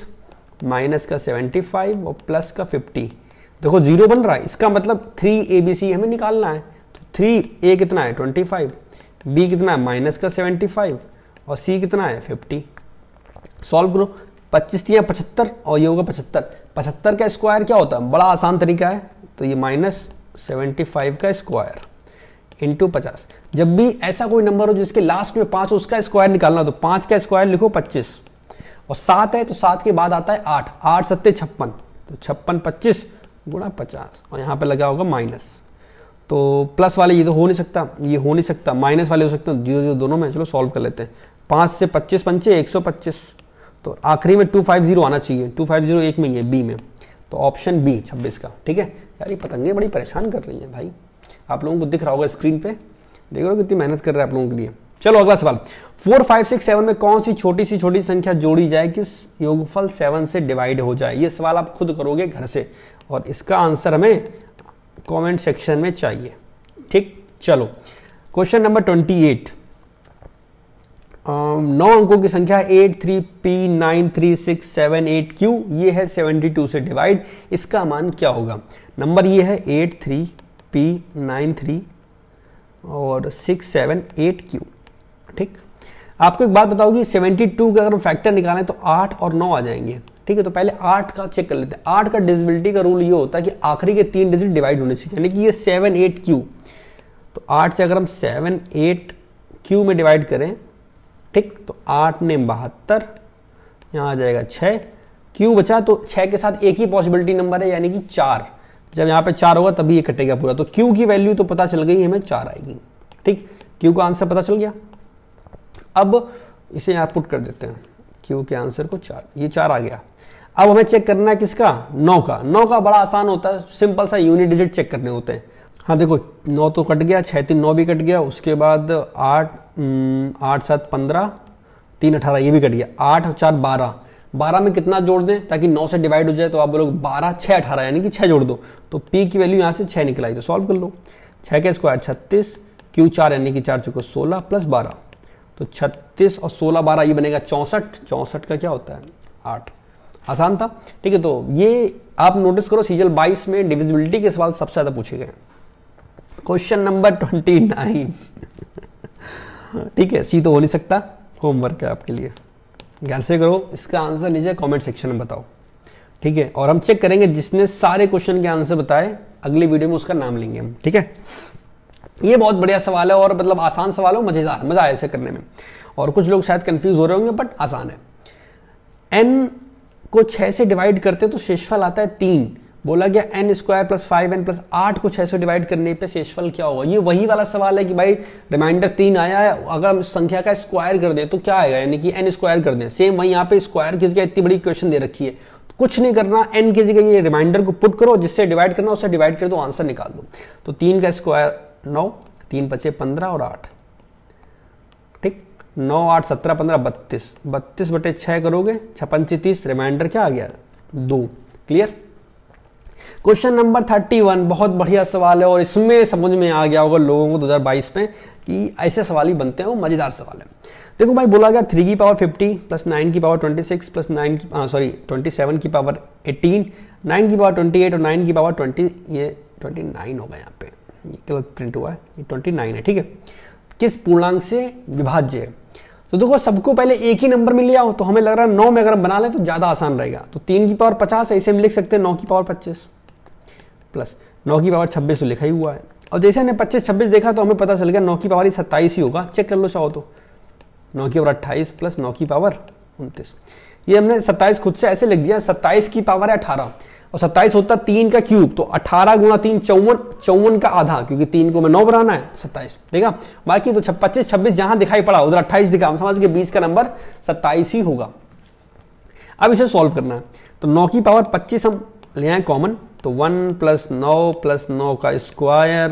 माइनस का सेवेंटी फाइव और प्लस का फिफ्टी देखो जीरो बन रहा है इसका मतलब थ्री ए बी सी हमें निकालना है तो थ्री ए कितना है ट्वेंटी फाइव बी कितना है माइनस का सेवेंटी फाइव और सी कितना है फिफ्टी सॉल्व करो पच्चीस पचहत्तर और ये होगा पचहत्तर पचहत्तर का स्क्वायर क्या होता है बड़ा आसान तरीका है तो ये माइनस सेवेंटी फाइव का स्क्वायर इंटू पचास जब भी ऐसा कोई नंबर हो जिसके लास्ट में पांच उसका स्क्वायर निकालना तो पांच का स्क्वायर लिखो पच्चीस और सात है तो सात के बाद आता है आठ आठ सत्ते छप्पन तो छप्पन पच्चीस गुणा पचास और यहाँ पे लगा होगा माइनस तो प्लस वाले ये तो हो नहीं सकता ये हो नहीं सकता माइनस वाले हो सकते हैं जीरो जीरो दोनों में चलो सॉल्व कर लेते हैं पाँच से पच्चीस पंचे एक सौ पच्चीस तो आखिरी में टू फाइव जीरो आना चाहिए टू फाइव जीरो एक में ही है बी में तो ऑप्शन बी छब्बीस का ठीक है यार ये पतंगे बड़ी परेशान कर रही हैं भाई आप लोगों को दिख रहा होगा स्क्रीन पे देख रहे हो कितनी मेहनत कर रहे हैं आप लोगों के लिए चलो अगला सवाल फोर फाइव सिक्स सेवन में कौन सी छोटी सी छोटी संख्या जोड़ी जाए किस योगफल सेवन से डिवाइड हो जाए ये सवाल आप खुद करोगे घर से और इसका आंसर हमें कमेंट सेक्शन में चाहिए ठीक चलो क्वेश्चन नंबर ट्वेंटी एट नौ अंकों की संख्या eight three p nine three six seven eight q ये है सेवेंटी टू से डिवाइड इसका मान क्या होगा नंबर ये है eight three p nine three और सिक्स सेवन एट क्यू ठीक आपको एक बात बताओगी टू का अगर हम फैक्टर निकालें तो आठ और नौ आ जाएंगे ठीक है तो पहले आठ का चेक कर लेते हैं आठ का डिजिबिलिटी का रूल ये होता है कि आखिरी के तीन डिजिट डिवाइड होने चाहिए यानी कि ये सेवन एट क्यू तो आठ से अगर हम सेवन एट क्यू में डिवाइड करें ठीक तो आठ ने बहत्तर यहाँ आ जाएगा छः क्यू बचा तो छः के साथ एक ही पॉसिबिलिटी नंबर है यानी कि चार जब यहाँ पे चार होगा तभी ये कटेगा पूरा तो क्यू की वैल्यू तो पता चल गई हमें चार आएगी ठीक क्यू का आंसर पता चल गया अब इसे यहाँ पुट कर देते हैं क्यू के आंसर को चार ये चार आ गया अब हमें चेक करना है किसका नौ का नौ का बड़ा आसान होता है सिंपल सा यूनिट डिजिट चेक करने होते हैं हाँ देखो नौ तो कट गया छः तीन नौ भी कट गया उसके बाद आठ आठ सात पंद्रह तीन अठारह ये भी कट गया आठ और चार बारह बारह में कितना जोड़ दें ताकि नौ से डिवाइड हो जाए तो आप बोलोग बारह छः अठारह यानी कि छः जोड़ दो तो पी की वैल्यू यहाँ से छः निकल आई तो सॉल्व कर लो छः का स्क्वायर छत्तीस क्यू चार यानी कि चार चौको सोलह प्लस बारह तो छत्तीस और सोलह बारह ये बनेगा चौंसठ चौंसठ का क्या होता है आठ आसान था ठीक है तो ये आप नोटिस करो सीजल बाईस में डिविजिबिलिटी के सवाल सबसे ज़्यादा पूछे गए हैं क्वेश्चन नंबर ट्वेंटी नाइन ठीक है सी तो हो नहीं सकता होमवर्क है आपके लिए ध्यान से करो इसका आंसर नीचे कमेंट सेक्शन में बताओ ठीक है और हम चेक करेंगे जिसने सारे क्वेश्चन के आंसर बताए अगली वीडियो में उसका नाम लेंगे हम ठीक है ये बहुत बढ़िया सवाल है और मतलब आसान सवाल हो मजेदार मजा आया इसे करने में और कुछ लोग शायद कंफ्यूज हो रहे होंगे बट आसान है एन को छह से डिवाइड करते हैं तो शेषफल आता है तीन बोला गया n square plus five n plus आठ को छह सौ डिवाइड करने पे शेषफल क्या होगा ये वही वाला सवाल है कि भाई रिमाइंडर तीन आया है अगर हम संख्या का स्क्वायर कर दें तो क्या आएगा यानी कि एन स्क्वायर कर दें सेम वही यहाँ पे स्क्वायर की जगह इतनी बड़ी क्वेश्चन दे रखी है कुछ नहीं करना एन की जगह ये रिमाइंडर को पुट करो जिससे डिवाइड करना उससे डिवाइड कर दो आंसर निकाल दो तो तीन का स्क्वायर नौ तीन पचे पंद्रह और आठ ठीक नौ आठ सत्रह पंद्रह बत्तीस बत्तीस बटे छः करोगे छप्पन से तीस रिमाइंडर क्या आ गया दो clear question number thirty one बहुत बढ़िया सवाल है और इसमें समझ में आ गया होगा लोगों को दो हजार बाईस में कि ऐसे सवाल ही बनते हैं वो मजेदार सवाल है देखो भाई बोला गया थ्री की पावर फिफ्टी प्लस नाइन की power twenty six plus nine की सॉरी ट्वेंटी सेवन की पावर एटीन नाइन की पावर ट्वेंटी एट और नाइन की पावर ट्वेंटी ये ट्वेंटी नाइन होगा यहाँ पे गलत प्रिंट हुआ है ये ट्वेंटी नाइन है ठीक है किस पूर्णांक से विभाज्य है तो देखो सबको पहले एक ही नंबर मिल गया हो तो हमें लग रहा है नौ में अगर हम बना लें तो ज़्यादा आसान रहेगा तो तीन की पावर पचास ऐसे हम लिख सकते हैं नौ की पावर पच्चीस प्लस नौ की पावर छब्बीस तो लिखा ही हुआ है और जैसे हमने पच्चीस छब्बीस देखा तो हमें पता चल गया नौ की पावर ही सत्ताईस ही होगा चेक कर लो चाहो तो नौ की पावर अट्ठाईस प्लस नौ की पावर उनतीस ये हमने सत्ताईस खुद से ऐसे लिख दिया सत्ताईस की पावर है अठारह और सत्ताईस होता है तीन का क्यूब तो अठारह गुणा तीन चौवन चौवन का आधा क्योंकि तीन को मैं नौ बनाना है सत्ताईस देखा बाकी तो पच्चीस छब्बीस जहां दिखाई पड़ा उधर अट्ठाईस दिखा हम समझ के बीस का नंबर सत्ताईस ही होगा अब इसे सॉल्व करना है तो नौ की पावर पच्चीस हम ले आए कॉमन तो वन प्लस नौ प्लस नौ का स्क्वायर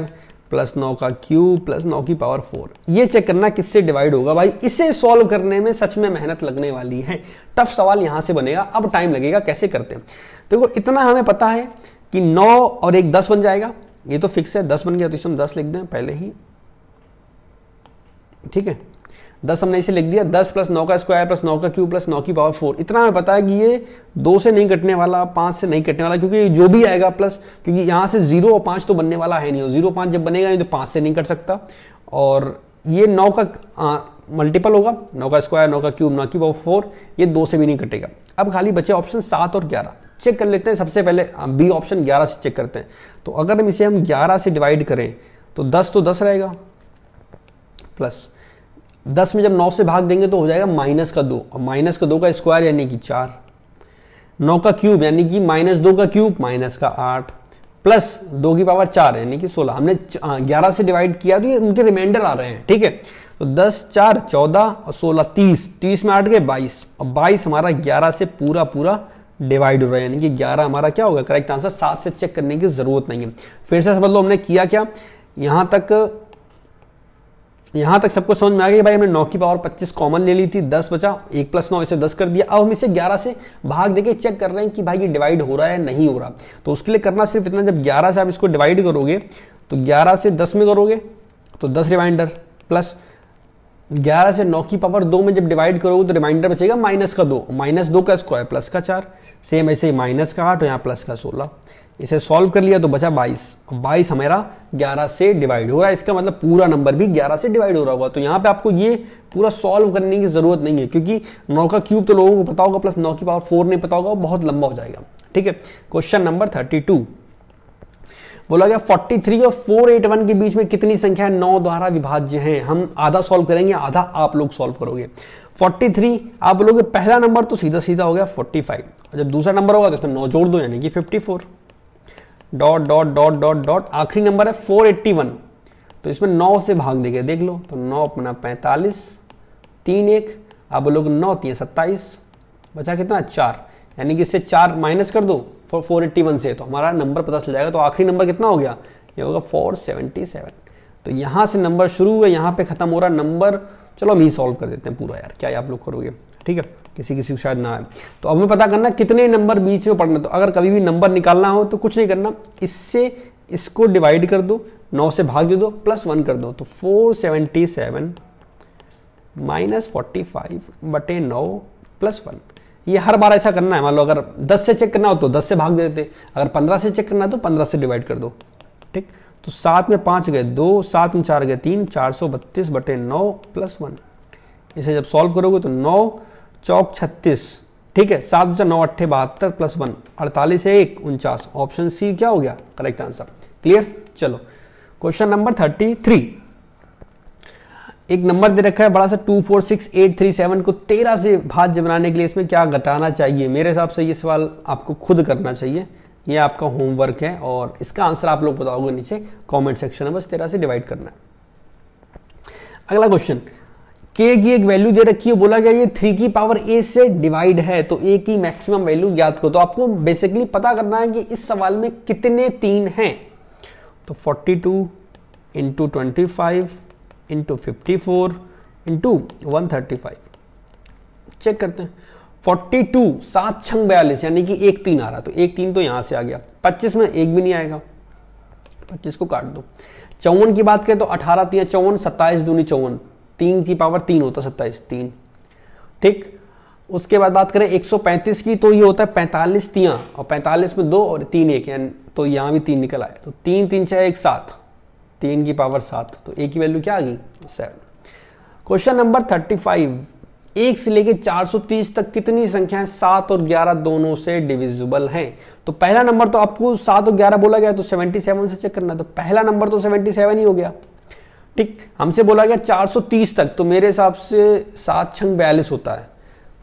प्लस नौ का क्यूब प्लस नौ की पावर फोर ये चेक करना किससे डिवाइड होगा भाई इसे सॉल्व करने में सच में मेहनत लगने वाली है टफ सवाल यहां से बनेगा अब टाइम लगेगा कैसे करते हैं देखो इतना हमें पता है कि नौ और एक दस बन जाएगा ये तो फिक्स है दस बन गया तो इसमें दस लिख दें पहले ही ठीक है दस हमने इसे लिख दिया दस प्लस नौ का स्क्वायर प्लस नौ का क्यूब प्लस नौ की पावर फोर इतना हमें पता है कि ये दो से नहीं कटने वाला पांच से नहीं कटने वाला क्योंकि जो भी आएगा प्लस क्योंकि यहां से जीरो और पांच तो बनने वाला है नहीं हो जीरो पांच जब बनेगा नहीं तो पांच से नहीं कट सकता और ये नौ का मल्टीपल होगा नौ का स्क्वायर नौ का क्यूब नौ की पावर फोर ये दो से भी नहीं कटेगा अब खाली बचे ऑप्शन सात और ग्यारह चेक कर लेते हैं सबसे पहले बी ऑप्शन ग्यारह से चेक करते हैं तो अगर हम इसे हम ग्यारह से डिवाइड करें तो दस तो दस रहेगा प्लस दस में जब नौ से भाग देंगे तो हो जाएगा माइनस का दो और माइनस का दो का स्क्वायर यानी कि चार नौ का क्यूब यानी कि माइनस दो का क्यूब माइनस का आठ प्लस दो की पावर चार यानी कि सोलह हमने ग्यारह से डिवाइड किया तो ये उनके रिमाइंडर आ रहे हैं ठीक है तो दस चार चौदह और सोलह तीस तीस में आठ गए बाईस और बाईस हमारा ग्यारह से पूरा पूरा डिवाइड हो रहा है यानी कि ग्यारह हमारा क्या होगा करेक्ट आंसर सात से चेक करने की जरूरत नहीं है फिर से समझ लो हमने किया क्या यहां तक यहां तक सबको समझ में आ गया भाई हमने 9 की पावर 25 कॉमन ले ली थी 10 बचा 1 प्लस नौ इसे 10 कर दिया अब हम इसे 11 से भाग देके चेक कर रहे हैं कि भाई ये डिवाइड हो रहा है नहीं हो रहा तो उसके लिए करना सिर्फ इतना जब 11 से आप इसको डिवाइड करोगे तो 11 से 10 में करोगे तो 10 रिमाइंडर प्लस ग्यारह से नौ की पावर दो में जब डिवाइड करोगे तो रिमाइंडर बचेगा माइनस का दो माइनस दो का स्क्वायर प्लस का चार सेम ऐसे माइनस का आठ और तो यहाँ प्लस का सोलह इसे सॉल्व कर लिया तो बचा 22 22 हमारा 11 से डिवाइड हो रहा है इसका मतलब पूरा नंबर भी 11 से डिवाइड हो रहा होगा तो यहाँ पे आपको ये पूरा सॉल्व करने की ज़रूरत नहीं है क्योंकि 9 का क्यूब तो लोगों को पता होगा प्लस 9 की पावर 4 नहीं पता होगा बहुत लंबा हो जाएगा ठीक है क्वेश्चन नंबर थर्टी बोला गया 43 और 481 के बीच में कितनी संख्या नौ द्वारा विभाज्य है हम आधा सॉल्व करेंगे आधा आप लोग सॉल्व करोगे 43 आप लोगे पहला नंबर तो सीधा सीधा हो गया 45 और जब दूसरा नंबर होगा तो इसमें नौ जोड़ दो यानी कि 54 dot dot dot dot dot आखिरी नंबर है 481 तो इसमें 9 से भाग देंगे देख लो तो 9 अपना 45 तीन एक अब लोग नौ तीन सत्ताईस बचा कितना चार यानी कि इससे चार माइनस कर दो फोर फोर एट्टी वन से तो हमारा नंबर पता चल जाएगा तो आखिरी नंबर कितना हो गया ये होगा फोर सेवेंटी सेवन तो यहाँ से नंबर शुरू हुआ यहाँ पे खत्म हो रहा नंबर चलो हम ही सॉल्व कर देते हैं पूरा यार क्या आप लोग करोगे ठीक है किसी किसी को शायद ना आए तो अब हमें पता करना कितने नंबर बीच में पढ़ना तो अगर कभी भी नंबर निकालना हो तो कुछ नहीं करना इससे इसको डिवाइड कर दो नौ से भाग दे दो प्लस वन कर दो तो four seventy seven minus forty five बटे नौ प्लस वन ये हर बार ऐसा करना है मान लो अगर दस से चेक करना हो तो दस से भाग देते अगर पंद्रह से चेक करना है तो पंद्रह से डिवाइड कर दो ठीक तो सात में पाँच गए दो सात में चार गए तीन चार सौ बत्तीस बटे नौ प्लस वन इसे जब सॉल्व करोगे तो नौ चौक छत्तीस ठीक है सात सौ नौ अट्ठे बहत्तर प्लस वन अड़तालीस है एक उनचास ऑप्शन सी क्या हो गया करेक्ट आंसर क्लियर चलो क्वेश्चन नंबर थर्टी थ्री एक नंबर दे रखा है बड़ा सा two four six eight three seven को तेरह से भाज्य बनाने के लिए इसमें क्या घटाना चाहिए मेरे हिसाब से ये सवाल आपको खुद करना चाहिए ये आपका होमवर्क है और इसका आंसर आप लोग बताओगे नीचे कमेंट सेक्शन में बस तेरह से डिवाइड करना है अगला क्वेश्चन के की एक वैल्यू दे रखी है बोला गया ये थ्री की पावर ए से डिवाइड है तो ए की मैक्सिमम वैल्यू ज्ञात करो तो आपको बेसिकली पता करना है कि इस सवाल में कितने तीन हैं तो 42 two into twenty five into fifty four into one thirty five check करते हैं 42 टू सात छंग बयालीस यानी कि एक तीन आ रहा तो एक तीन तो यहां से आ गया 25 में एक भी नहीं आएगा 25 को काट दो चौवन की बात करें तो अठारह तीन चौवन सत्ताईस दूनी चौवन तीन की पावर तीन होता है सत्ताईस तीन ठीक उसके बाद बात करें 135 की तो ये होता है पैंतालीस तिया और पैंतालीस में दो और तीन एक तो यहां भी तीन निकल आया तो तीन तीन छह एक सात तीन की पावर सात तो ए की वैल्यू क्या आ गई seven question number thirty five एक से लेकर 430 तक कितनी संख्याएं सात और ग्यारह दोनों से डिविजिबल हैं तो पहला नंबर तो आपको सात और ग्यारह बोला गया तो 77 से चेक करना तो पहला नंबर तो 77 ही हो गया ठीक हमसे बोला गया 430 तक तो मेरे हिसाब से सात छंग बयालीस होता है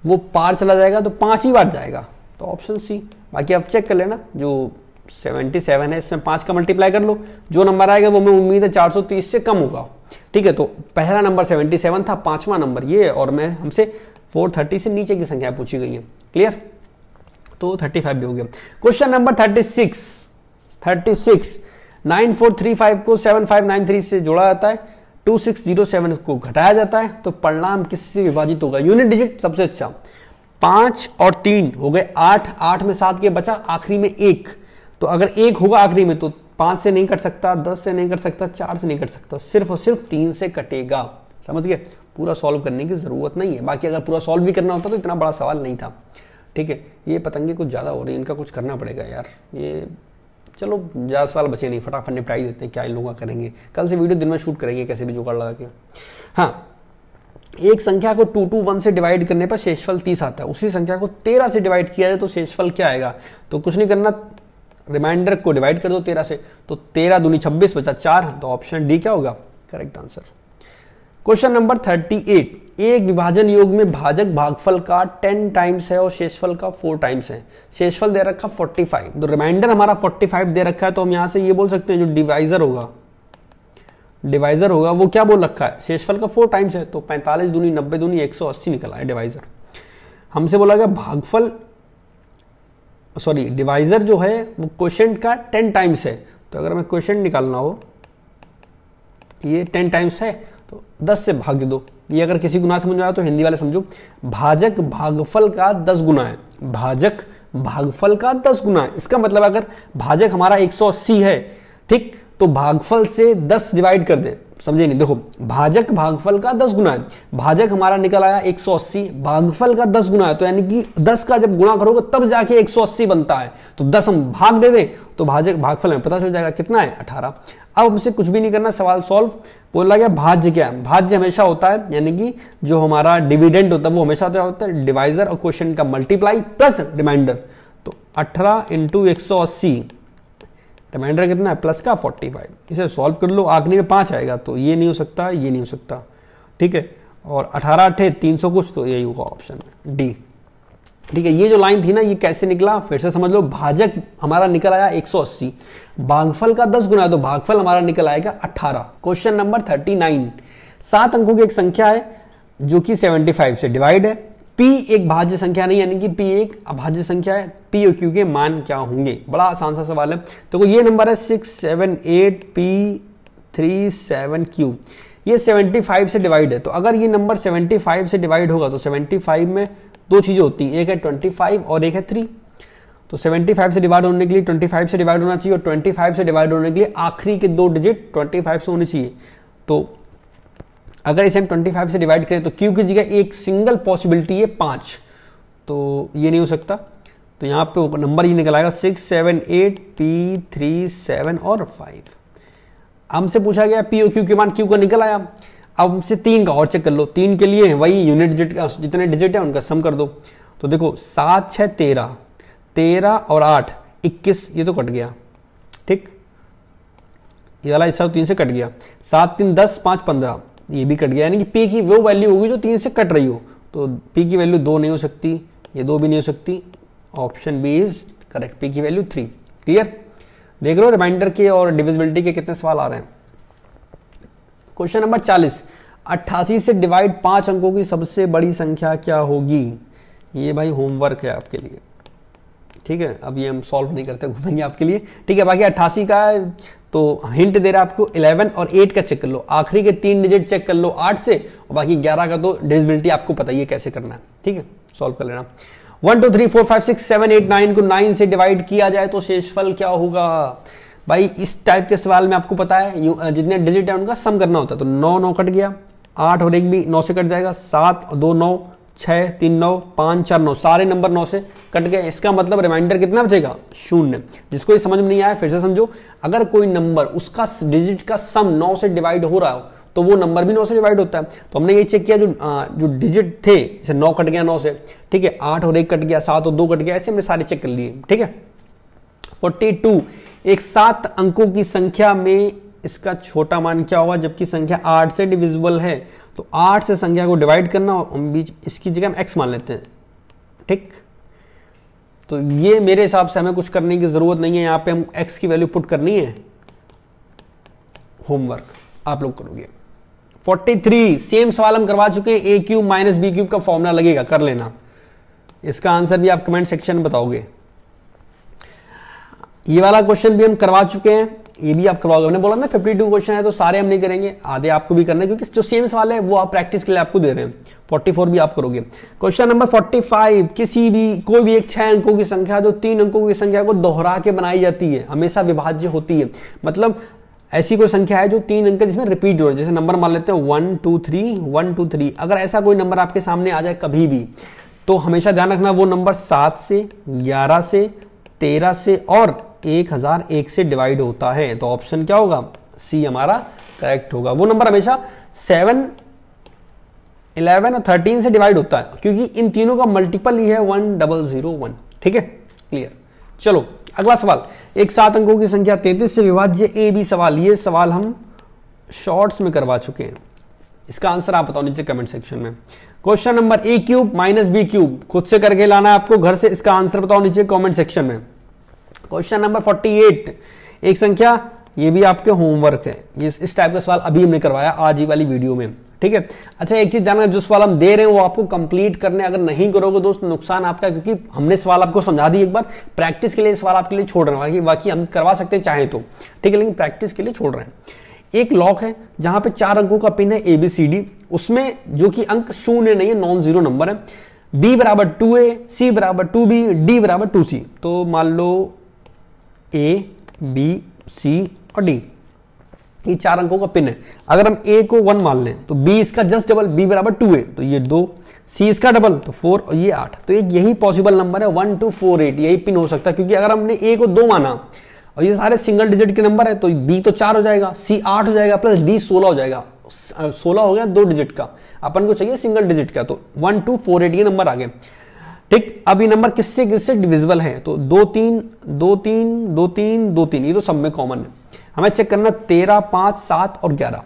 वो पार चला जाएगा तो पांच ही बार जाएगा तो ऑप्शन सी बाकी आप चेक कर लेना जो 77 है इसमें पांच का मल्टीप्लाई कर लो जो नंबर आएगा वो मैं उम्मीद है 430 से कम होगा ठीक है तो पहला नंबर 77 था पांचवा नंबर ये और मैं हमसे 430 से नीचे की संख्या पूछी गई है क्लियर तो 35 भी हो गया क्वेश्चन नंबर 36 36 9435 को 7593 से जोड़ा जाता है 2607 को घटाया जाता है तो परिणाम किससे विभाजित होगा यूनिट डिजिट सबसे अच्छा पांच और तीन हो गए आठ आठ में सात के बचा आखिरी में एक तो अगर एक होगा आखिरी में तो पांच से नहीं कट सकता दस से नहीं कट सकता चार से नहीं कट सकता सिर्फ और सिर्फ तीन से कटेगा समझ गए पूरा सॉल्व करने की जरूरत नहीं है बाकी अगर पूरा सॉल्व भी करना होता तो इतना बड़ा सवाल नहीं था ठीक है ये पतंगे कुछ ज़्यादा हो रही है इनका कुछ करना पड़ेगा यार ये चलो ज़्यादा सवाल बचे नहीं फटाफट निपटाई देते हैं क्या इन लोगों करेंगे कल से वीडियो दिन में शूट करेंगे कैसे भी जुगाड़ लगा के हाँ एक संख्या को टू टू वन से डिवाइड करने पर शेषफल तीस आता है उसी संख्या को तेरह से डिवाइड किया जाए तो शेषफल क्या आएगा तो कुछ नहीं करना रिमाइंडर को डिवाइड कर दो तेरह से तो तेरह दूनी छब्बीस बचा चार तो ऑप्शन डी क्या होगा करेक्ट आंसर क्वेश्चन नंबर 38 एक विभाजन योग में भाजक भागफल का 10 टाइम्स है और शेषफल का 4 टाइम्स है शेषफल दे रखा 45 तो रिमाइंडर हमारा 45 दे रखा है तो हम यहां से ये बोल सकते हैं जो डिवाइजर होगा डिवाइजर होगा वो क्या बोल रखा है शेषफल का 4 टाइम्स है तो 45 दूनी 90 दूनी 180 निकला है डिवाइजर हमसे बोला गया भागफल सॉरी डिवाइजर जो है वो क्वेश्चन का टेन टाइम्स है तो अगर हमें क्वेश्चन निकालना हो ये टेन टाइम्स है तो दस से भाग दे दो ये अगर किसी गुना समझ में आया तो हिंदी वाले समझो भाजक भागफल का दस गुना है भाजक भागफल का दस गुना है इसका मतलब अगर भाजक हमारा एक सौ अस्सी है ठीक तो भागफल से दस डिवाइड कर दें समझे नहीं देखो भाजक भागफल का दस गुना है भाजक हमारा निकल आया एक सौ अस्सी भागफल का दस गुना है तो यानी कि दस का जब गुना करोगे तब जाके एक सौ अस्सी बनता है तो दस हम भाग दे दें तो भाजक भागफल में पता चल जाएगा कितना है अठारह अब हमसे कुछ भी नहीं करना सवाल सॉल्व बोला गया भाज्य क्या है भाज्य हमेशा होता है यानी कि जो हमारा डिविडेंड होता है वो हमेशा होता है डिवाइजर और क्वेश्चन का मल्टीप्लाई प्लस रिमाइंडर तो अठारह इंटू एक सौ अस्सी रिमाइंडर कितना है प्लस का फोर्टी फाइव इसे सॉल्व कर लो आखिरी में पांच आएगा तो ये नहीं हो सकता ये नहीं हो सकता ठीक है और अठारह अठे तीन सौ कुछ तो यही होगा ऑप्शन डी ठीक है ये जो लाइन थी ना ये कैसे निकला फिर से समझ लो भाजक हमारा निकल आया 180 भागफल का 10 गुना है तो भागफल हमारा निकल आएगा 18 क्वेश्चन नंबर 39 सात अंकों की एक संख्या है जो कि 75 से डिवाइड है P एक भाज्य संख्या नहीं यानी कि P एक अभाज्य संख्या है P और Q के मान क्या होंगे बड़ा आसान सा सवाल है तो ये नंबर है six seven eight p three seven q ये 75 से डिवाइड है तो अगर ये नंबर 75 से डिवाइड होगा तो 75 में दो चीज़ें होती हैं एक है ट्वेंटी फाइव और एक है थ्री तो सेवेंटी फाइव से डिवाइड होने के लिए ट्वेंटी फाइव से डिवाइड होना चाहिए और ट्वेंटी फाइव से डिवाइड होने के लिए आखिरी के दो डिजिट ट्वेंटी फाइव से होने चाहिए तो अगर इसे हम ट्वेंटी फाइव से डिवाइड करें तो क्यू की जगह एक सिंगल पॉसिबिलिटी है पांच तो ये नहीं हो सकता तो यहाँ पे नंबर ये निकल आएगा six seven eight p three seven और फाइव हमसे पूछा गया पी ओ क्यू के मान क्यू का निकल आया अब हमसे तीन का और चेक कर लो तीन के लिए वही यूनिट डिजिट का जितने डिजिट है उनका सम कर दो तो देखो सात छः तेरह तेरह और आठ इक्कीस ये तो कट गया ठीक ये वाला हिस्सा तो तीन से कट गया सात तीन दस पाँच पंद्रह ये भी कट गया यानी कि पी की वो वैल्यू होगी जो तीन से कट रही हो तो पी की वैल्यू दो नहीं हो सकती ये दो भी नहीं हो सकती option b is correct p की वैल्यू थ्री क्लियर देख लो रिमाइंडर के और डिविजिबिलिटी के कितने सवाल आ रहे हैं क्वेश्चन नंबर चालीस अट्ठासी से डिवाइड पांच अंकों की सबसे बड़ी संख्या क्या होगी ये भाई होमवर्क है आपके लिए ठीक है अब ये हम सॉल्व नहीं करते घूमेंगे आपके लिए ठीक है बाकी अट्ठासी का तो हिंट दे रहा है आपको 11 और 8 का चेक कर लो आखिरी के तीन डिजिट चेक कर लो 8 से और बाकी 11 का तो डिजिबिलिटी आपको पता ही है कैसे करना है ठीक है सॉल्व कर लेना one two three four five six seven eight nine को नाइन से डिवाइड किया जाए तो शेषफल क्या होगा भाई इस टाइप के सवाल में आपको पता है जितने डिजिट है उनका सम करना होता है तो नौ नौ कट गया आठ और एक भी नौ से कट जाएगा सात दो नौ छः तीन नौ पाँच चार नौ सारे नंबर नौ से कट गए इसका मतलब रिमाइंडर कितना बचेगा शून्य जिसको ये समझ में नहीं आया फिर से समझो अगर कोई नंबर उसका डिजिट का सम नौ से डिवाइड हो रहा हो तो वो नंबर भी नौ से डिवाइड होता है तो हमने ये चेक किया जो आ, जो डिजिट थे जैसे नौ कट गया नौ से ठीक है आठ और एक कट गया सात और दो कट गया ऐसे हमने सारे चेक कर लिए ठीक है फोर्टी टू एक सात अंकों की संख्या में इसका छोटा मान क्या होगा जबकि संख्या आठ से डिविजिबल है तो आठ से संख्या को डिवाइड करना और हम बीच इसकी जगह हम एक्स मान लेते हैं ठीक तो ये मेरे हिसाब से हमें कुछ करने की ज़रूरत नहीं है यहां पे हम एक्स की वैल्यू पुट करनी है होमवर्क आप लोग करोगे 43 सेम सवाल हम करवा चुके हैं a cube minus b cube का फॉर्मूला लगेगा कर लेना इसका आंसर भी आप कमेंट सेक्शन में बताओगे ये वाला क्वेश्चन भी हम करवा चुके हैं ये भी आप करवाओगे हमने बोला ना फिफ्टी टू क्वेश्चन है तो सारे हम नहीं करेंगे आधे आपको भी करने क्योंकि जो सेम सवाल है वो आप प्रैक्टिस के लिए आपको दे रहे हैं 44 भी आप करोगे क्वेश्चन नंबर 45 किसी भी कोई भी एक छह अंकों की संख्या जो तीन अंकों की संख्या को दोहरा के बनाई जाती है हमेशा विभाज्य होती है मतलब ऐसी कोई संख्या है जो तीन अंक जिसमें रिपीट हो रहा है जैसे नंबर मान लेते हैं one two three one two three अगर ऐसा कोई नंबर आपके सामने आ जाए कभी भी तो हमेशा ध्यान रखना वो नंबर सात से ग्यारह से तेरह से और एक हजार एक से डिवाइड होता है तो ऑप्शन क्या होगा सी हमारा करेक्ट होगा वो नंबर हमेशा सेवन इलेवन और थर्टीन से डिवाइड होता है क्योंकि इन तीनों का मल्टीपल ही है वन डबल जीरो वन ठीक है क्लियर चलो अगला सवाल एक सात अंकों की संख्या तैतीस से विभाज्य ए बी सवाल ये सवाल हम शॉर्ट्स में करवा चुके हैं इसका आंसर आप बताओ नीचे कमेंट सेक्शन में question number a cube minus b cube खुद से करके लाना है आपको घर से इसका आंसर बताओ नीचे कमेंट सेक्शन में क्वेश्चन नंबर 48 एक संख्या ये भी आपके होमवर्क है ये इस टाइप का सवाल अभी हमने करवाया आज ही वाली वीडियो में ठीक है अच्छा एक चीज जानना जो सवाल हम दे रहे हैं वो आपको कंप्लीट करने अगर नहीं करोगे दोस्त तो नुकसान आपका क्योंकि हमने सवाल आपको समझा दी एक बार प्रैक्टिस के लिए सवाल आपके लिए छोड़ रहे हैं बाकी बाकी हम करवा सकते हैं चाहे तो ठीक है लेकिन प्रैक्टिस के लिए छोड़ रहे हैं एक लॉक है जहां पे चार अंकों का पिन है ए बी सी डी उसमें जो कि अंक शून्य नहीं है नॉन जीरो नंबर है बी बराबर टू ए सी बराबर टू बी डी बराबर टू सी तो मान लो ए बी सी और डी ये चार अंकों का पिन है अगर हम ए को वन मान लें तो बी इसका जस्ट डबल बी बराबर टू ए तो ये दो सी इसका डबल तो फोर और ये आठ तो एक यही पॉसिबल नंबर है वन टू फोर एट यही पिन हो सकता है क्योंकि अगर हमने ए को दो माना और ये सारे सिंगल डिजिट के नंबर है तो बी तो चार हो जाएगा सी आठ हो जाएगा प्लस डी सोलह हो जाएगा सोलह हो गया दो डिजिट का अपन को चाहिए सिंगल डिजिट का तो वन टू फोर एट ये नंबर आ गए ठीक अब ये नंबर किससे किससे डिविजिबल है तो दो तीन दो तीन दो तीन दो तीन ये तो सब में कॉमन है हमें चेक करना तेरह पांच सात और ग्यारह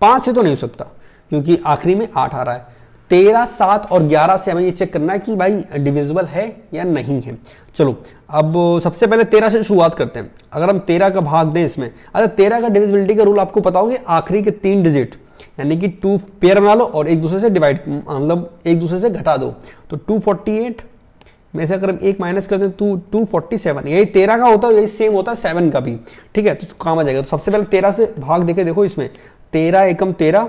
पांच से तो नहीं हो सकता क्योंकि आखिरी में आठ आ रहा है तेरह सात और ग्यारह से हमें ये चेक करना है कि भाई डिविजिबल है या नहीं है चलो अब सबसे पहले तेरह से शुरुआत करते हैं अगर हम तेरह का भाग दें इसमें अच्छा तेरह का डिविजिबिलिटी का रूल आपको पता होगा आखिरी के तीन डिजिट यानी कि टू पेयर बना लो और एक दूसरे से डिवाइड मतलब एक दूसरे से घटा दो तो टू फोर्टी एट में से अगर हम एक माइनस कर हैं तो टू फोर्टी सेवन यही तेरह का होता है यही सेम होता है सेवन का भी ठीक है तो काम आ जाएगा तो सबसे पहले तेरह से भाग देखे देखो इसमें तेरह एकम तेरह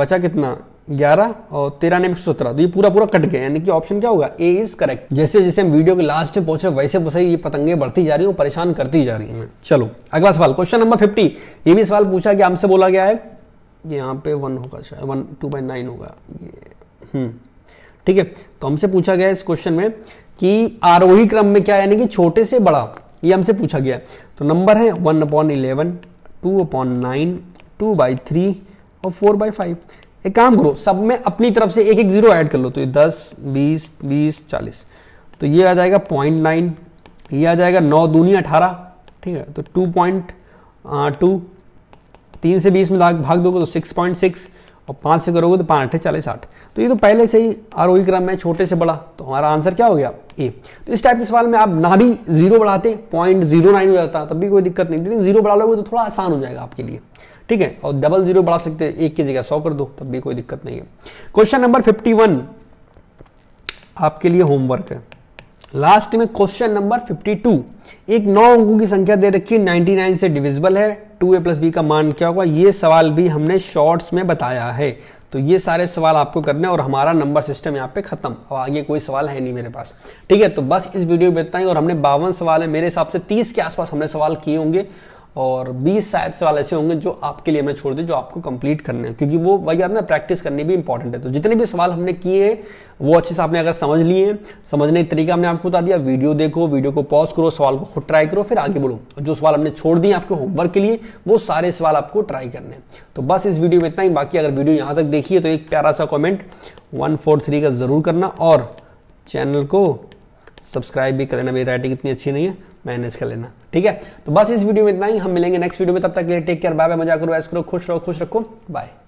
बचा कितना ग्यारह और तेरह ने एक सौ सत्रह तो ये पूरा पूरा कट गया यानी कि ऑप्शन क्या होगा ए इज करेक्ट जैसे जैसे हम वीडियो के लास्ट में पहुंचे वैसे वैसे ये पतंगे बढ़ती जा रही हूँ परेशान करती जा रही हैं चलो अगला सवाल क्वेश्चन नंबर फिफ्टी ये भी सवाल पूछा कि हमसे बोला गया है ये यहाँ पे वन होगा शायद वन टू बाई नाइन होगा ये हम्म, ठीक है तो हमसे पूछा गया इस क्वेश्चन में कि आरोही क्रम में क्या यानी कि छोटे से बड़ा ये हमसे पूछा गया तो नंबर है one upon eleven two upon nine two by three और फोर बाई फाइव एक काम करो सब में अपनी तरफ से एक एक जीरो ऐड कर लो तो ये दस बीस बीस चालीस तो ये आ जाएगा पॉइंट नाइन ये आ जाएगा नौ दूनी अठारह ठीक है तो टू पॉइंट टू तीन से बीस में भाग दोगे तो सिक्स पॉइंट सिक्स और पाँच से करोगे तो पाँच अट्ठे चालीस आठ तो ये तो पहले से ही ओ e क्रम है छोटे से बड़ा तो हमारा आंसर क्या हो गया ए तो इस टाइप के सवाल में आप ना भी जीरो बढ़ाते पॉइंट जीरो नाइन हो जाता तब भी कोई दिक्कत नहीं लेकिन जीरो बढ़ा लोगे तो थोड़ा आसान हो जाएगा आपके लिए ठीक है और डबल जीरो बढ़ा सकते हैं एक की जगह सौ कर दो तब भी कोई दिक्कत नहीं है क्वेश्चन नंबर फिफ्टी वन आपके लिए होमवर्क है लास्ट में क्वेश्चन नंबर 52 एक नौ अंकों की संख्या दे रखी है 99 से डिविजिबल है 2a प्लस बी का मान क्या होगा ये सवाल भी हमने शॉर्ट्स में बताया है तो ये सारे सवाल आपको करने और हमारा नंबर सिस्टम यहाँ पे खत्म अब आगे कोई सवाल है नहीं मेरे पास ठीक है तो बस इस वीडियो में बताएंगे और हमने बावन सवाल है मेरे हिसाब से तीस के आसपास हमने सवाल किए होंगे और 20 शायद सवाल ऐसे होंगे जो आपके लिए मैं छोड़ दी जो आपको कंप्लीट करने हैं क्योंकि वो वही याद ना प्रैक्टिस करनी भी इंपॉर्टेंट है तो जितने भी सवाल हमने किए हैं वो अच्छे से आपने अगर समझ लिए हैं समझने का तरीका हमने आपको बता दिया वीडियो देखो वीडियो को पॉज करो सवाल को खुद ट्राई करो फिर आगे बोलो जो सवाल हमने छोड़ दिए आपके होमवर्क के लिए वो सारे सवाल आपको ट्राई करने हैं तो बस इस वीडियो में इतना ही बाकी अगर वीडियो यहाँ तक देखिए तो एक प्यारा सा कॉमेंट वन का ज़रूर करना और चैनल को सब्सक्राइब भी कर लेना मेरी राइटिंग इतनी अच्छी नहीं है मैनेज कर लेना ठीक है तो बस इस वीडियो में इतना ही हम मिलेंगे नेक्स्ट वीडियो में तब तक के लिए टेक केयर बाय बाय मजा करो ऐस करो खुश रहो खुश रखो बाय